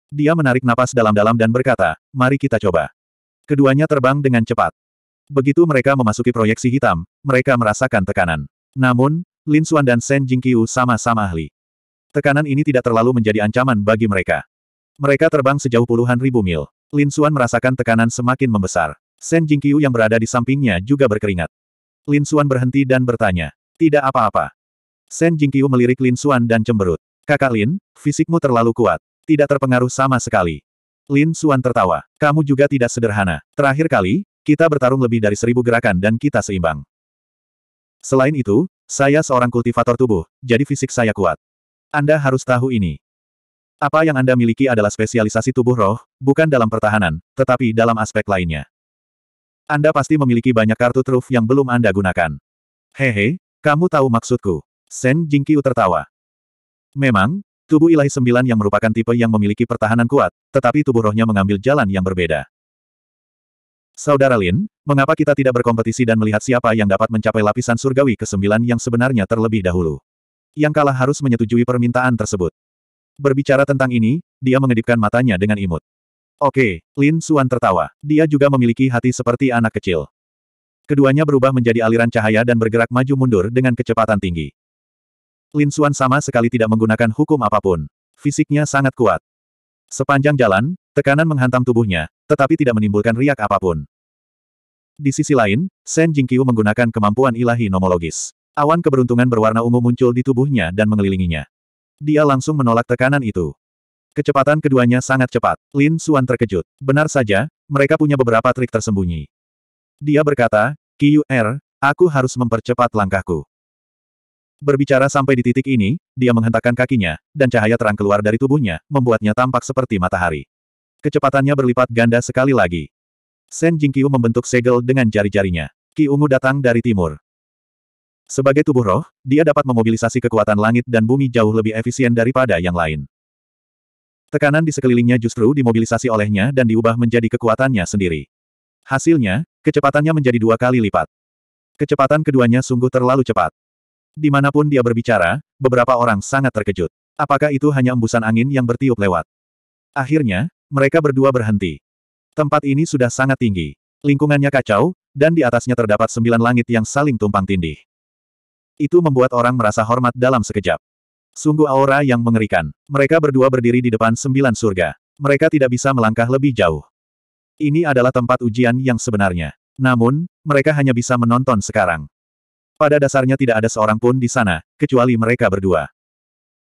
S1: Dia menarik napas dalam-dalam dan berkata, mari kita coba. Keduanya terbang dengan cepat. Begitu mereka memasuki proyeksi hitam, mereka merasakan tekanan. Namun, Lin Xuan dan Shen Jingqiu sama-sama ahli. Tekanan ini tidak terlalu menjadi ancaman bagi mereka. Mereka terbang sejauh puluhan ribu mil. Lin Xuan merasakan tekanan semakin membesar. Shen Jingqiu yang berada di sampingnya juga berkeringat. Lin Xuan berhenti dan bertanya. Tidak apa-apa. Shen Jingqiu melirik Lin Xuan dan cemberut. Kakak Lin, fisikmu terlalu kuat. Tidak terpengaruh sama sekali. Lin Xuan tertawa. Kamu juga tidak sederhana. Terakhir kali, kita bertarung lebih dari seribu gerakan dan kita seimbang. Selain itu, saya seorang kultivator tubuh, jadi fisik saya kuat. Anda harus tahu ini. Apa yang Anda miliki adalah spesialisasi tubuh roh, bukan dalam pertahanan, tetapi dalam aspek lainnya. Anda pasti memiliki banyak kartu truf yang belum Anda gunakan. Hehe, kamu tahu maksudku. Sen Jingqiu tertawa. Memang, tubuh ilahi sembilan yang merupakan tipe yang memiliki pertahanan kuat, tetapi tubuh rohnya mengambil jalan yang berbeda. Saudara Lin, mengapa kita tidak berkompetisi dan melihat siapa yang dapat mencapai lapisan surgawi ke sembilan yang sebenarnya terlebih dahulu? Yang kalah harus menyetujui permintaan tersebut. Berbicara tentang ini, dia mengedipkan matanya dengan imut. Oke, Lin Suan tertawa. Dia juga memiliki hati seperti anak kecil. Keduanya berubah menjadi aliran cahaya dan bergerak maju mundur dengan kecepatan tinggi. Lin Suan sama sekali tidak menggunakan hukum apapun. Fisiknya sangat kuat. Sepanjang jalan, tekanan menghantam tubuhnya, tetapi tidak menimbulkan riak apapun. Di sisi lain, Shen Jingqiu menggunakan kemampuan ilahi nomologis. Awan keberuntungan berwarna ungu muncul di tubuhnya dan mengelilinginya. Dia langsung menolak tekanan itu. Kecepatan keduanya sangat cepat. Lin Suan terkejut. Benar saja, mereka punya beberapa trik tersembunyi. Dia berkata, Er, aku harus mempercepat langkahku. Berbicara sampai di titik ini, dia menghentakkan kakinya, dan cahaya terang keluar dari tubuhnya, membuatnya tampak seperti matahari. Kecepatannya berlipat ganda sekali lagi. Shen Jingqiu membentuk segel dengan jari-jarinya. Ki Ungu datang dari timur. Sebagai tubuh roh, dia dapat memobilisasi kekuatan langit dan bumi jauh lebih efisien daripada yang lain. Tekanan di sekelilingnya justru dimobilisasi olehnya dan diubah menjadi kekuatannya sendiri. Hasilnya, kecepatannya menjadi dua kali lipat. Kecepatan keduanya sungguh terlalu cepat. Dimanapun dia berbicara, beberapa orang sangat terkejut. Apakah itu hanya embusan angin yang bertiup lewat? Akhirnya, mereka berdua berhenti. Tempat ini sudah sangat tinggi. Lingkungannya kacau, dan di atasnya terdapat sembilan langit yang saling tumpang tindih. Itu membuat orang merasa hormat dalam sekejap. Sungguh aura yang mengerikan. Mereka berdua berdiri di depan sembilan surga. Mereka tidak bisa melangkah lebih jauh. Ini adalah tempat ujian yang sebenarnya. Namun, mereka hanya bisa menonton sekarang. Pada dasarnya tidak ada seorang pun di sana, kecuali mereka berdua.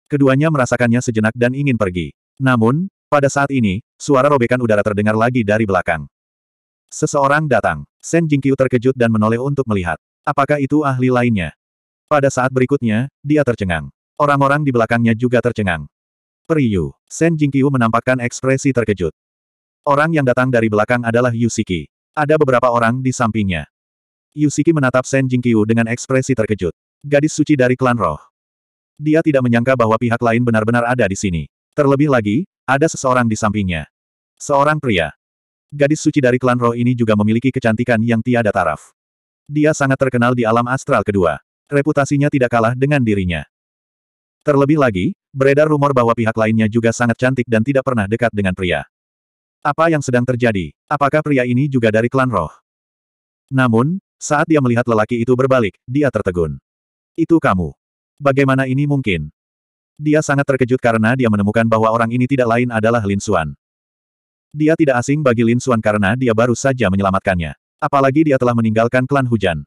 S1: Keduanya merasakannya sejenak dan ingin pergi. Namun, pada saat ini, suara robekan udara terdengar lagi dari belakang. Seseorang datang. Sen Jingqiu terkejut dan menoleh untuk melihat. Apakah itu ahli lainnya? Pada saat berikutnya, dia tercengang. Orang-orang di belakangnya juga tercengang. Periyu, Sen Jingqiu menampakkan ekspresi terkejut. Orang yang datang dari belakang adalah Yusiki. Ada beberapa orang di sampingnya. Yusiki menatap Sen Jingqiu dengan ekspresi terkejut. Gadis suci dari klan roh. Dia tidak menyangka bahwa pihak lain benar-benar ada di sini. Terlebih lagi, ada seseorang di sampingnya. Seorang pria. Gadis suci dari klan roh ini juga memiliki kecantikan yang tiada taraf. Dia sangat terkenal di alam astral kedua reputasinya tidak kalah dengan dirinya. Terlebih lagi, beredar rumor bahwa pihak lainnya juga sangat cantik dan tidak pernah dekat dengan pria. Apa yang sedang terjadi? Apakah pria ini juga dari klan roh? Namun, saat dia melihat lelaki itu berbalik, dia tertegun. Itu kamu. Bagaimana ini mungkin? Dia sangat terkejut karena dia menemukan bahwa orang ini tidak lain adalah Lin Xuan. Dia tidak asing bagi Lin Xuan karena dia baru saja menyelamatkannya. Apalagi dia telah meninggalkan klan hujan.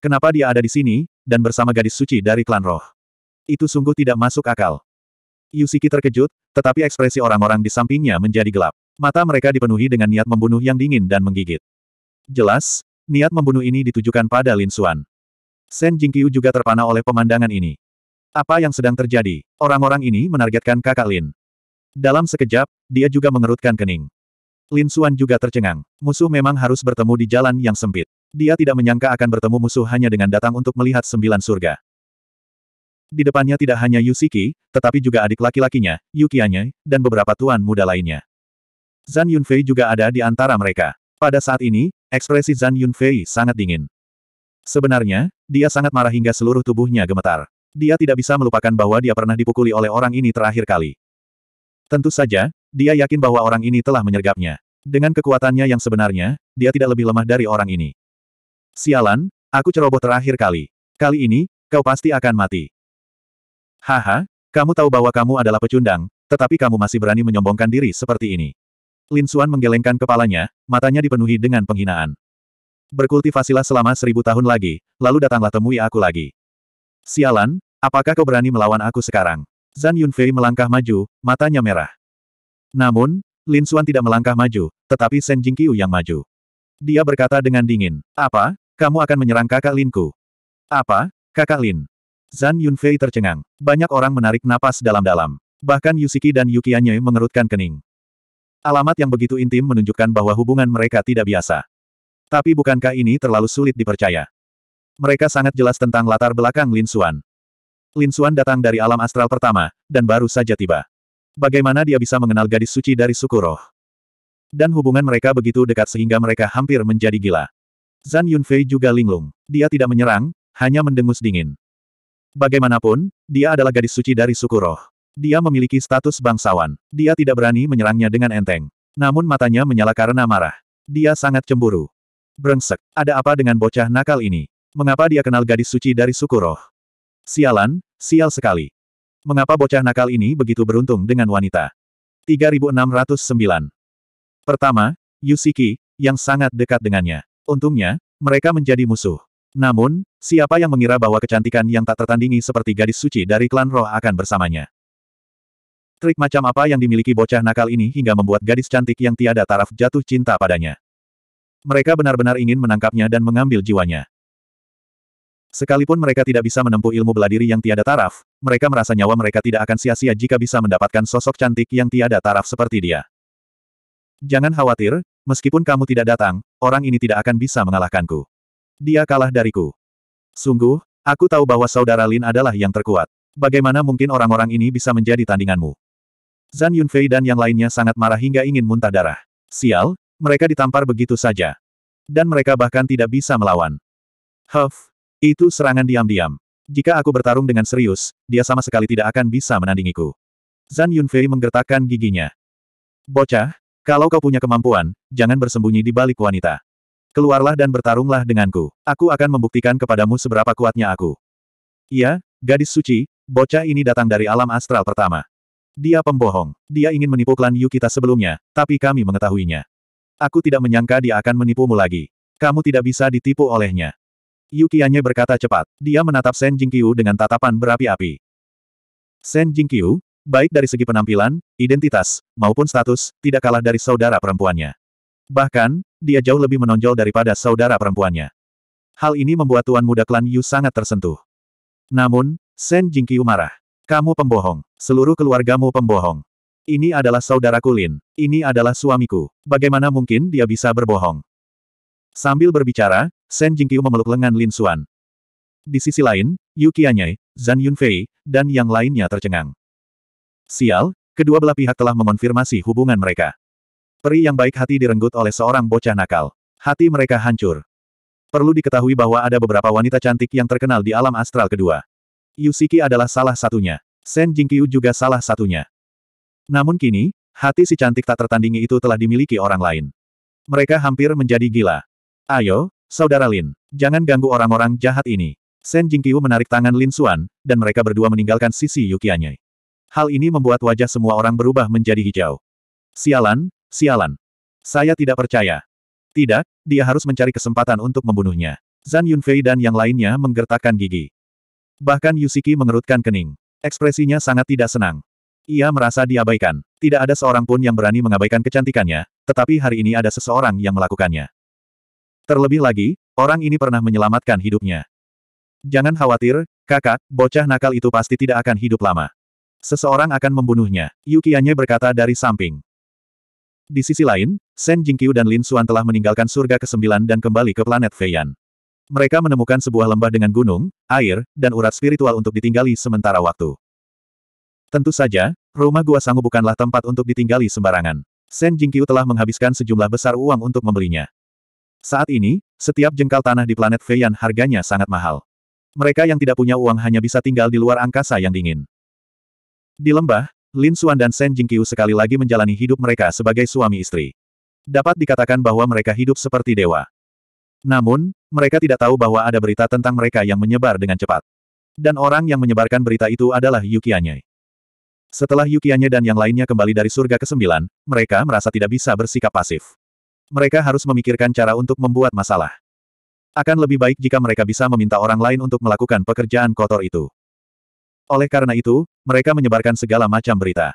S1: Kenapa dia ada di sini, dan bersama gadis suci dari klan roh? Itu sungguh tidak masuk akal. Yusiki terkejut, tetapi ekspresi orang-orang di sampingnya menjadi gelap. Mata mereka dipenuhi dengan niat membunuh yang dingin dan menggigit. Jelas, niat membunuh ini ditujukan pada Lin Xuan. Sen Jingqiu juga terpana oleh pemandangan ini. Apa yang sedang terjadi? Orang-orang ini menargetkan kakak Lin. Dalam sekejap, dia juga mengerutkan kening. Lin Xuan juga tercengang. Musuh memang harus bertemu di jalan yang sempit. Dia tidak menyangka akan bertemu musuh hanya dengan datang untuk melihat sembilan surga. Di depannya tidak hanya Yusiki, tetapi juga adik laki-lakinya, Yukianye, dan beberapa tuan muda lainnya. Zan Yunfei juga ada di antara mereka. Pada saat ini, ekspresi Zan Yunfei sangat dingin. Sebenarnya, dia sangat marah hingga seluruh tubuhnya gemetar. Dia tidak bisa melupakan bahwa dia pernah dipukuli oleh orang ini terakhir kali. Tentu saja, dia yakin bahwa orang ini telah menyergapnya. Dengan kekuatannya yang sebenarnya, dia tidak lebih lemah dari orang ini. Sialan, aku ceroboh terakhir kali. Kali ini, kau pasti akan mati. Haha, kamu tahu bahwa kamu adalah pecundang, tetapi kamu masih berani menyombongkan diri seperti ini. Lin Suan menggelengkan kepalanya, matanya dipenuhi dengan penghinaan. Berkultivasilah selama seribu tahun lagi, lalu datanglah temui aku lagi. Sialan, apakah kau berani melawan aku sekarang? Zan Yunfei melangkah maju, matanya merah. Namun, Lin Suan tidak melangkah maju, tetapi Shen Jingqiu yang maju. Dia berkata dengan dingin, Apa, kamu akan menyerang kakak Linku. Apa? Kakak Lin. Zan Yunfei tercengang. Banyak orang menarik napas dalam-dalam. Bahkan Yusiki dan Yukianye mengerutkan kening. Alamat yang begitu intim menunjukkan bahwa hubungan mereka tidak biasa. Tapi bukankah ini terlalu sulit dipercaya? Mereka sangat jelas tentang latar belakang Lin Xuan. Lin Xuan datang dari alam astral pertama, dan baru saja tiba. Bagaimana dia bisa mengenal gadis suci dari suku roh? Dan hubungan mereka begitu dekat sehingga mereka hampir menjadi gila. Zan Yunfei juga linglung. Dia tidak menyerang, hanya mendengus dingin. Bagaimanapun, dia adalah gadis suci dari suku roh. Dia memiliki status bangsawan. Dia tidak berani menyerangnya dengan enteng. Namun matanya menyala karena marah. Dia sangat cemburu. Brengsek, ada apa dengan bocah nakal ini? Mengapa dia kenal gadis suci dari suku roh? Sialan, sial sekali. Mengapa bocah nakal ini begitu beruntung dengan wanita? 3609 Pertama, Yusiki, yang sangat dekat dengannya. Untungnya, mereka menjadi musuh. Namun, siapa yang mengira bahwa kecantikan yang tak tertandingi seperti gadis suci dari klan roh akan bersamanya. Trik macam apa yang dimiliki bocah nakal ini hingga membuat gadis cantik yang tiada taraf jatuh cinta padanya. Mereka benar-benar ingin menangkapnya dan mengambil jiwanya. Sekalipun mereka tidak bisa menempuh ilmu beladiri yang tiada taraf, mereka merasa nyawa mereka tidak akan sia-sia jika bisa mendapatkan sosok cantik yang tiada taraf seperti dia. Jangan khawatir, meskipun kamu tidak datang, orang ini tidak akan bisa mengalahkanku. Dia kalah dariku. Sungguh, aku tahu bahwa saudara Lin adalah yang terkuat. Bagaimana mungkin orang-orang ini bisa menjadi tandinganmu? Zan Yunfei dan yang lainnya sangat marah hingga ingin muntah darah. Sial, mereka ditampar begitu saja. Dan mereka bahkan tidak bisa melawan. Huff, itu serangan diam-diam. Jika aku bertarung dengan serius, dia sama sekali tidak akan bisa menandingiku. Zan Yunfei menggertakkan giginya. Bocah, kalau kau punya kemampuan, jangan bersembunyi di balik wanita. Keluarlah dan bertarunglah denganku. Aku akan membuktikan kepadamu seberapa kuatnya aku. Iya, gadis suci, bocah ini datang dari alam astral pertama. Dia pembohong. Dia ingin menipu klan Yu kita sebelumnya, tapi kami mengetahuinya. Aku tidak menyangka dia akan menipumu lagi. Kamu tidak bisa ditipu olehnya. Yu Yukianye berkata cepat. Dia menatap Shen Jingqiu dengan tatapan berapi-api. Shen Jingqiu, Baik dari segi penampilan, identitas, maupun status, tidak kalah dari saudara perempuannya. Bahkan, dia jauh lebih menonjol daripada saudara perempuannya. Hal ini membuat tuan muda klan Yu sangat tersentuh. Namun, Sen Jingqiu marah. Kamu pembohong. Seluruh keluargamu pembohong. Ini adalah saudaraku Lin. Ini adalah suamiku. Bagaimana mungkin dia bisa berbohong? Sambil berbicara, Sen Jingqiu memeluk lengan Lin Xuan. Di sisi lain, Yu Qianyai, Zhan Yunfei, dan yang lainnya tercengang. Sial, kedua belah pihak telah mengonfirmasi hubungan mereka. Peri yang baik hati direnggut oleh seorang bocah nakal. Hati mereka hancur. Perlu diketahui bahwa ada beberapa wanita cantik yang terkenal di alam astral kedua. Yusiki adalah salah satunya. Sen Jingqiu juga salah satunya. Namun kini, hati si cantik tak tertandingi itu telah dimiliki orang lain. Mereka hampir menjadi gila. Ayo, Saudara Lin, jangan ganggu orang-orang jahat ini. Sen Jingqiu menarik tangan Lin Xuan, dan mereka berdua meninggalkan sisi Yukianye. Hal ini membuat wajah semua orang berubah menjadi hijau. Sialan, sialan. Saya tidak percaya. Tidak, dia harus mencari kesempatan untuk membunuhnya. Zan Yunfei dan yang lainnya menggertakkan gigi. Bahkan Yusiki mengerutkan kening. Ekspresinya sangat tidak senang. Ia merasa diabaikan. Tidak ada seorang pun yang berani mengabaikan kecantikannya, tetapi hari ini ada seseorang yang melakukannya. Terlebih lagi, orang ini pernah menyelamatkan hidupnya. Jangan khawatir, kakak, bocah nakal itu pasti tidak akan hidup lama. Seseorang akan membunuhnya, Yukianye berkata dari samping. Di sisi lain, Shen Jingqiu dan Lin Xuan telah meninggalkan surga ke-9 dan kembali ke planet Feiyan. Mereka menemukan sebuah lembah dengan gunung, air, dan urat spiritual untuk ditinggali sementara waktu. Tentu saja, rumah gua sangu bukanlah tempat untuk ditinggali sembarangan. Shen Jingqiu telah menghabiskan sejumlah besar uang untuk membelinya. Saat ini, setiap jengkal tanah di planet Feiyan harganya sangat mahal. Mereka yang tidak punya uang hanya bisa tinggal di luar angkasa yang dingin. Di lembah, Lin Suan dan Shen Jingqiu sekali lagi menjalani hidup mereka sebagai suami istri. Dapat dikatakan bahwa mereka hidup seperti dewa. Namun, mereka tidak tahu bahwa ada berita tentang mereka yang menyebar dengan cepat. Dan orang yang menyebarkan berita itu adalah Yukianye. Setelah Yukianye dan yang lainnya kembali dari surga ke-9, mereka merasa tidak bisa bersikap pasif. Mereka harus memikirkan cara untuk membuat masalah. Akan lebih baik jika mereka bisa meminta orang lain untuk melakukan pekerjaan kotor itu. Oleh karena itu, mereka menyebarkan segala macam berita.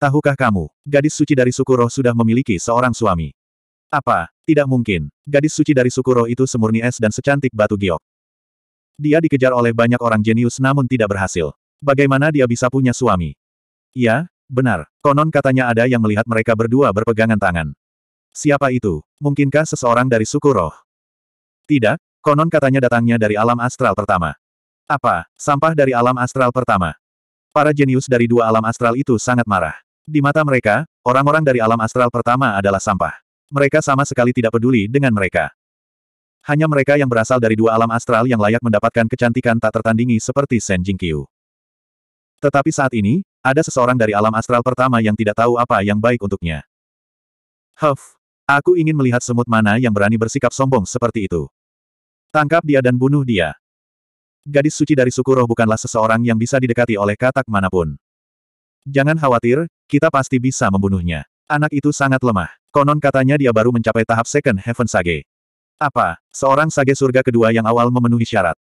S1: Tahukah kamu, gadis suci dari suku roh sudah memiliki seorang suami? Apa? Tidak mungkin. Gadis suci dari suku roh itu semurni es dan secantik batu giok. Dia dikejar oleh banyak orang jenius namun tidak berhasil. Bagaimana dia bisa punya suami? Ya, benar. Konon katanya ada yang melihat mereka berdua berpegangan tangan. Siapa itu? Mungkinkah seseorang dari suku roh? Tidak, konon katanya datangnya dari alam astral pertama. Apa? Sampah dari alam astral pertama. Para jenius dari dua alam astral itu sangat marah. Di mata mereka, orang-orang dari alam astral pertama adalah sampah. Mereka sama sekali tidak peduli dengan mereka. Hanya mereka yang berasal dari dua alam astral yang layak mendapatkan kecantikan tak tertandingi seperti Shen Jingqiu. Tetapi saat ini, ada seseorang dari alam astral pertama yang tidak tahu apa yang baik untuknya. Huff, aku ingin melihat semut mana yang berani bersikap sombong seperti itu. Tangkap dia dan bunuh dia. Gadis suci dari suku roh bukanlah seseorang yang bisa didekati oleh katak manapun. Jangan khawatir, kita pasti bisa membunuhnya. Anak itu sangat lemah. Konon katanya dia baru mencapai tahap second heaven sage. Apa, seorang sage surga kedua yang awal memenuhi syarat.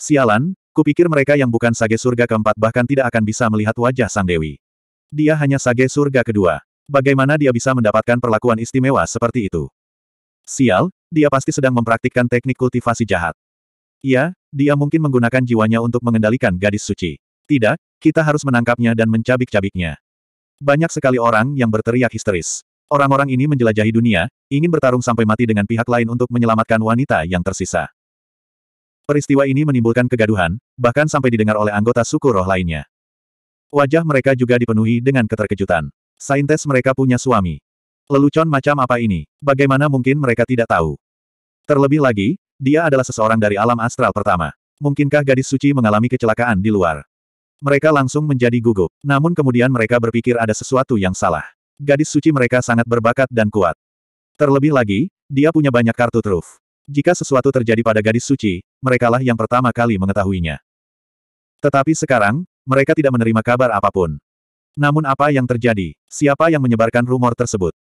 S1: Sialan, kupikir mereka yang bukan sage surga keempat bahkan tidak akan bisa melihat wajah sang dewi. Dia hanya sage surga kedua. Bagaimana dia bisa mendapatkan perlakuan istimewa seperti itu? Sial, dia pasti sedang mempraktikkan teknik kultivasi jahat. Ya, dia mungkin menggunakan jiwanya untuk mengendalikan gadis suci. Tidak, kita harus menangkapnya dan mencabik-cabiknya. Banyak sekali orang yang berteriak histeris. Orang-orang ini menjelajahi dunia, ingin bertarung sampai mati dengan pihak lain untuk menyelamatkan wanita yang tersisa. Peristiwa ini menimbulkan kegaduhan, bahkan sampai didengar oleh anggota suku roh lainnya. Wajah mereka juga dipenuhi dengan keterkejutan. Saintes mereka punya suami. Lelucon macam apa ini? Bagaimana mungkin mereka tidak tahu? Terlebih lagi, dia adalah seseorang dari alam astral pertama. Mungkinkah gadis suci mengalami kecelakaan di luar? Mereka langsung menjadi gugup. Namun kemudian mereka berpikir ada sesuatu yang salah. Gadis suci mereka sangat berbakat dan kuat. Terlebih lagi, dia punya banyak kartu truf. Jika sesuatu terjadi pada gadis suci, merekalah yang pertama kali mengetahuinya. Tetapi sekarang, mereka tidak menerima kabar apapun. Namun apa yang terjadi? Siapa yang menyebarkan rumor tersebut?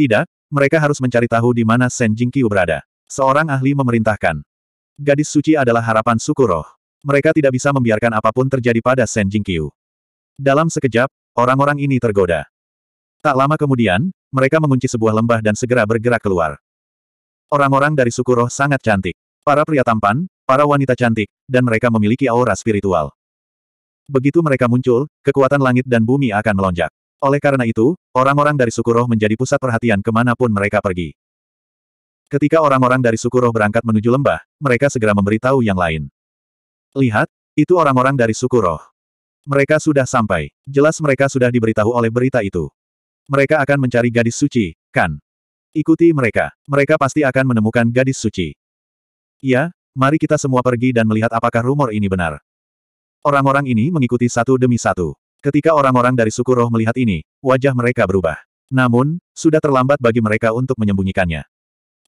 S1: Tidak, mereka harus mencari tahu di mana Shen Jingqiu berada. Seorang ahli memerintahkan. Gadis suci adalah harapan suku roh. Mereka tidak bisa membiarkan apapun terjadi pada Shen Jingqiu. Dalam sekejap, orang-orang ini tergoda. Tak lama kemudian, mereka mengunci sebuah lembah dan segera bergerak keluar. Orang-orang dari suku roh sangat cantik. Para pria tampan, para wanita cantik, dan mereka memiliki aura spiritual. Begitu mereka muncul, kekuatan langit dan bumi akan melonjak. Oleh karena itu, orang-orang dari suku roh menjadi pusat perhatian kemanapun mereka pergi. Ketika orang-orang dari suku roh berangkat menuju lembah, mereka segera memberitahu yang lain. Lihat, itu orang-orang dari suku roh. Mereka sudah sampai. Jelas mereka sudah diberitahu oleh berita itu. Mereka akan mencari gadis suci, kan? Ikuti mereka. Mereka pasti akan menemukan gadis suci. Ya, mari kita semua pergi dan melihat apakah rumor ini benar. Orang-orang ini mengikuti satu demi satu. Ketika orang-orang dari suku roh melihat ini, wajah mereka berubah. Namun, sudah terlambat bagi mereka untuk menyembunyikannya.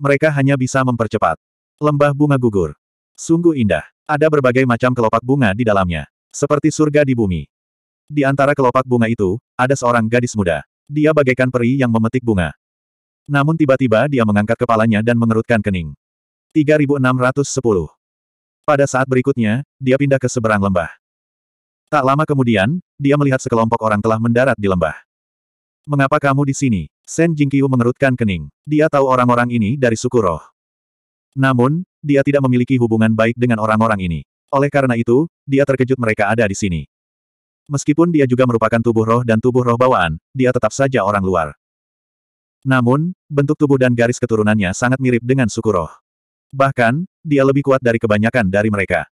S1: Mereka hanya bisa mempercepat. Lembah bunga gugur. Sungguh indah. Ada berbagai macam kelopak bunga di dalamnya. Seperti surga di bumi. Di antara kelopak bunga itu, ada seorang gadis muda. Dia bagaikan peri yang memetik bunga. Namun tiba-tiba dia mengangkat kepalanya dan mengerutkan kening. 3610. Pada saat berikutnya, dia pindah ke seberang lembah. Tak lama kemudian, dia melihat sekelompok orang telah mendarat di lembah. Mengapa kamu di sini? Shen Jingqiu mengerutkan kening. Dia tahu orang-orang ini dari suku roh. Namun, dia tidak memiliki hubungan baik dengan orang-orang ini. Oleh karena itu, dia terkejut mereka ada di sini. Meskipun dia juga merupakan tubuh roh dan tubuh roh bawaan, dia tetap saja orang luar. Namun, bentuk tubuh dan garis keturunannya sangat mirip dengan suku roh. Bahkan, dia lebih kuat dari kebanyakan dari mereka.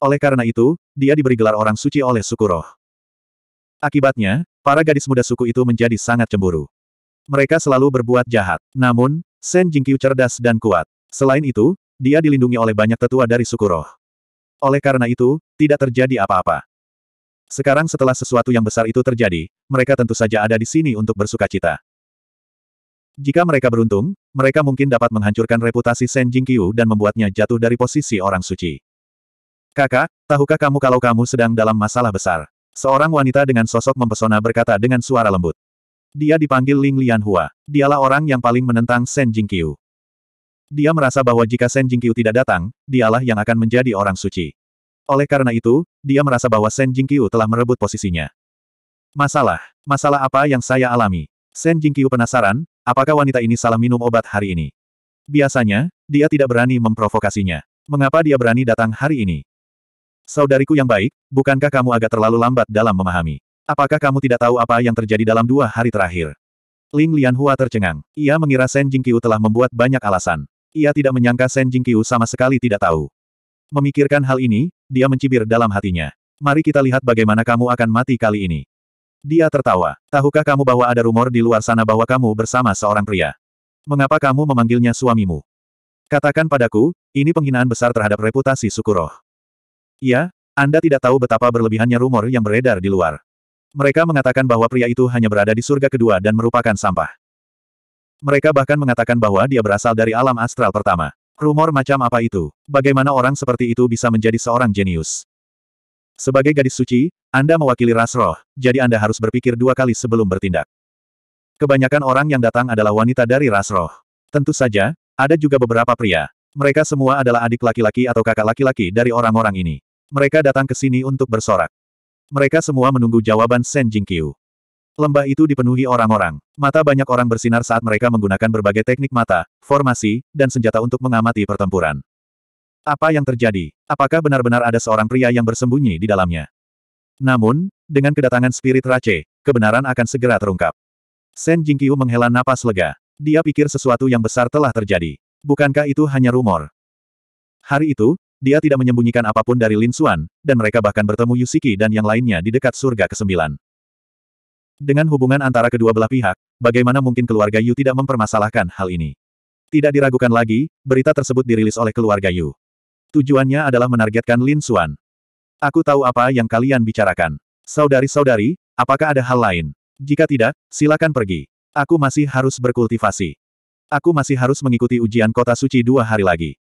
S1: Oleh karena itu, dia diberi gelar orang suci oleh suku roh. Akibatnya, para gadis muda suku itu menjadi sangat cemburu. Mereka selalu berbuat jahat. Namun, Shen Jingqiu cerdas dan kuat. Selain itu, dia dilindungi oleh banyak tetua dari suku roh. Oleh karena itu, tidak terjadi apa-apa. Sekarang setelah sesuatu yang besar itu terjadi, mereka tentu saja ada di sini untuk bersuka cita. Jika mereka beruntung, mereka mungkin dapat menghancurkan reputasi Shen Jingqiu dan membuatnya jatuh dari posisi orang suci. Kakak, tahukah kamu kalau kamu sedang dalam masalah besar? Seorang wanita dengan sosok mempesona berkata dengan suara lembut. Dia dipanggil Ling Lianhua. Dialah orang yang paling menentang Shen Jingqiu. Dia merasa bahwa jika Shen Jingqiu tidak datang, dialah yang akan menjadi orang suci. Oleh karena itu, dia merasa bahwa Shen Jingqiu telah merebut posisinya. Masalah. Masalah apa yang saya alami? Shen Jingqiu penasaran, apakah wanita ini salah minum obat hari ini? Biasanya, dia tidak berani memprovokasinya. Mengapa dia berani datang hari ini? Saudariku yang baik, bukankah kamu agak terlalu lambat dalam memahami? Apakah kamu tidak tahu apa yang terjadi dalam dua hari terakhir? Ling Lianhua tercengang. Ia mengira Shen Jingqiu telah membuat banyak alasan. Ia tidak menyangka Shen Jingqiu sama sekali tidak tahu. Memikirkan hal ini, dia mencibir dalam hatinya. Mari kita lihat bagaimana kamu akan mati kali ini. Dia tertawa. Tahukah kamu bahwa ada rumor di luar sana bahwa kamu bersama seorang pria? Mengapa kamu memanggilnya suamimu? Katakan padaku, ini penghinaan besar terhadap reputasi Sukuroh. Ya, Anda tidak tahu betapa berlebihannya rumor yang beredar di luar. Mereka mengatakan bahwa pria itu hanya berada di surga kedua dan merupakan sampah. Mereka bahkan mengatakan bahwa dia berasal dari alam astral pertama. Rumor macam apa itu? Bagaimana orang seperti itu bisa menjadi seorang jenius? Sebagai gadis suci, Anda mewakili ras roh, jadi Anda harus berpikir dua kali sebelum bertindak. Kebanyakan orang yang datang adalah wanita dari ras roh. Tentu saja, ada juga beberapa pria. Mereka semua adalah adik laki-laki atau kakak laki-laki dari orang-orang ini. Mereka datang ke sini untuk bersorak. Mereka semua menunggu jawaban Shen Jingqiu. Lembah itu dipenuhi orang-orang. Mata banyak orang bersinar saat mereka menggunakan berbagai teknik mata, formasi, dan senjata untuk mengamati pertempuran. Apa yang terjadi? Apakah benar-benar ada seorang pria yang bersembunyi di dalamnya? Namun, dengan kedatangan spirit Rache, kebenaran akan segera terungkap. Shen Jingqiu menghela napas lega. Dia pikir sesuatu yang besar telah terjadi. Bukankah itu hanya rumor? Hari itu, dia tidak menyembunyikan apapun dari Lin Xuan, dan mereka bahkan bertemu Yusiki dan yang lainnya di dekat surga ke-9. Dengan hubungan antara kedua belah pihak, bagaimana mungkin keluarga Yu tidak mempermasalahkan hal ini? Tidak diragukan lagi, berita tersebut dirilis oleh keluarga Yu. Tujuannya adalah menargetkan Lin Xuan. Aku tahu apa yang kalian bicarakan. Saudari-saudari, apakah ada hal lain? Jika tidak, silakan pergi. Aku masih harus berkultivasi. Aku masih harus mengikuti ujian kota suci dua hari lagi.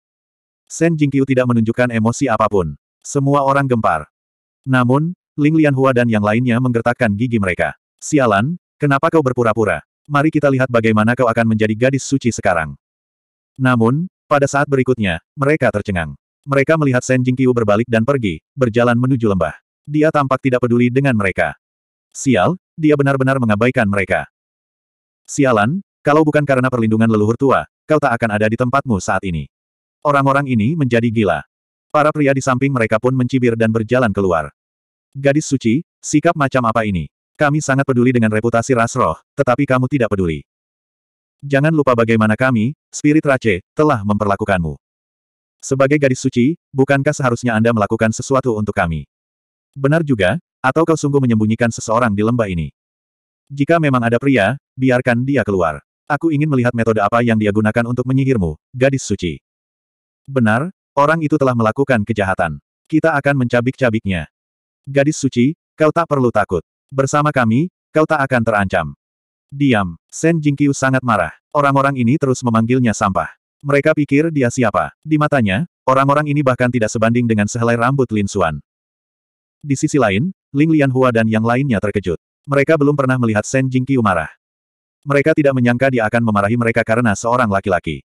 S1: Shen Jingqiu tidak menunjukkan emosi apapun. Semua orang gempar. Namun, Ling Lianhua dan yang lainnya menggertakkan gigi mereka. Sialan, kenapa kau berpura-pura? Mari kita lihat bagaimana kau akan menjadi gadis suci sekarang. Namun, pada saat berikutnya, mereka tercengang. Mereka melihat Shen Jingqiu berbalik dan pergi, berjalan menuju lembah. Dia tampak tidak peduli dengan mereka. Sial, dia benar-benar mengabaikan mereka. Sialan, kalau bukan karena perlindungan leluhur tua, kau tak akan ada di tempatmu saat ini. Orang-orang ini menjadi gila. Para pria di samping mereka pun mencibir dan berjalan keluar. Gadis suci, sikap macam apa ini? Kami sangat peduli dengan reputasi ras roh, tetapi kamu tidak peduli. Jangan lupa bagaimana kami, spirit rache, telah memperlakukanmu. Sebagai gadis suci, bukankah seharusnya Anda melakukan sesuatu untuk kami? Benar juga, atau kau sungguh menyembunyikan seseorang di lembah ini? Jika memang ada pria, biarkan dia keluar. Aku ingin melihat metode apa yang dia gunakan untuk menyihirmu, gadis suci. Benar, orang itu telah melakukan kejahatan. Kita akan mencabik-cabiknya. Gadis suci, kau tak perlu takut. Bersama kami, kau tak akan terancam. Diam, Sen Jingqiu sangat marah. Orang-orang ini terus memanggilnya sampah. Mereka pikir dia siapa. Di matanya, orang-orang ini bahkan tidak sebanding dengan sehelai rambut Lin Xuan. Di sisi lain, Ling Lianhua dan yang lainnya terkejut. Mereka belum pernah melihat Sen Jingqiu marah. Mereka tidak menyangka dia akan memarahi mereka karena seorang laki-laki.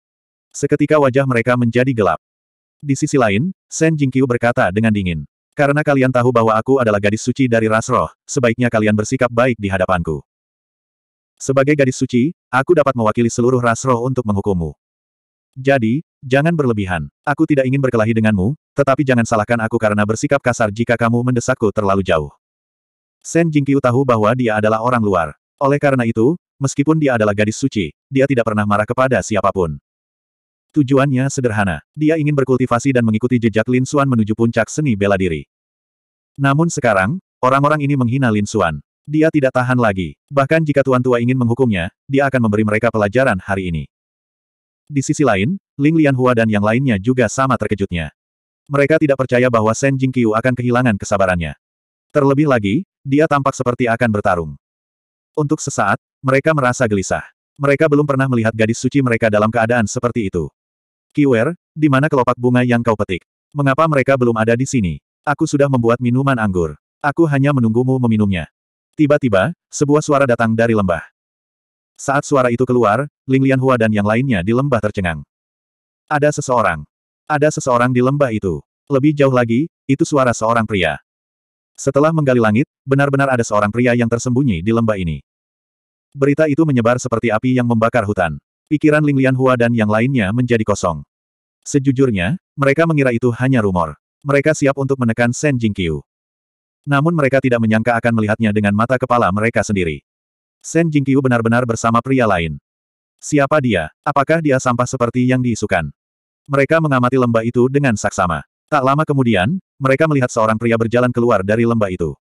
S1: Seketika wajah mereka menjadi gelap. Di sisi lain, Shen Jingqiu berkata dengan dingin. Karena kalian tahu bahwa aku adalah gadis suci dari ras roh, sebaiknya kalian bersikap baik di hadapanku. Sebagai gadis suci, aku dapat mewakili seluruh ras roh untuk menghukummu. Jadi, jangan berlebihan. Aku tidak ingin berkelahi denganmu, tetapi jangan salahkan aku karena bersikap kasar jika kamu mendesakku terlalu jauh. Shen Jingqiu tahu bahwa dia adalah orang luar. Oleh karena itu, meskipun dia adalah gadis suci, dia tidak pernah marah kepada siapapun. Tujuannya sederhana, dia ingin berkultivasi dan mengikuti jejak Lin Xuan menuju puncak seni bela diri. Namun sekarang, orang-orang ini menghina Lin Xuan. Dia tidak tahan lagi, bahkan jika Tuan Tua ingin menghukumnya, dia akan memberi mereka pelajaran hari ini. Di sisi lain, Ling Lianhua dan yang lainnya juga sama terkejutnya. Mereka tidak percaya bahwa Shen Jingqiu akan kehilangan kesabarannya. Terlebih lagi, dia tampak seperti akan bertarung. Untuk sesaat, mereka merasa gelisah. Mereka belum pernah melihat gadis suci mereka dalam keadaan seperti itu. Kiwer, di mana kelopak bunga yang kau petik? Mengapa mereka belum ada di sini? Aku sudah membuat minuman anggur. Aku hanya menunggumu meminumnya. Tiba-tiba, sebuah suara datang dari lembah. Saat suara itu keluar, Ling Hua dan yang lainnya di lembah tercengang. Ada seseorang. Ada seseorang di lembah itu. Lebih jauh lagi, itu suara seorang pria. Setelah menggali langit, benar-benar ada seorang pria yang tersembunyi di lembah ini. Berita itu menyebar seperti api yang membakar hutan. Pikiran Ling Hua dan yang lainnya menjadi kosong. Sejujurnya, mereka mengira itu hanya rumor. Mereka siap untuk menekan Shen Jingqiu. Namun mereka tidak menyangka akan melihatnya dengan mata kepala mereka sendiri. Shen Jingqiu benar-benar bersama pria lain. Siapa dia? Apakah dia sampah seperti yang diisukan? Mereka mengamati lembah itu dengan saksama. Tak lama kemudian, mereka melihat seorang pria berjalan keluar dari lembah itu.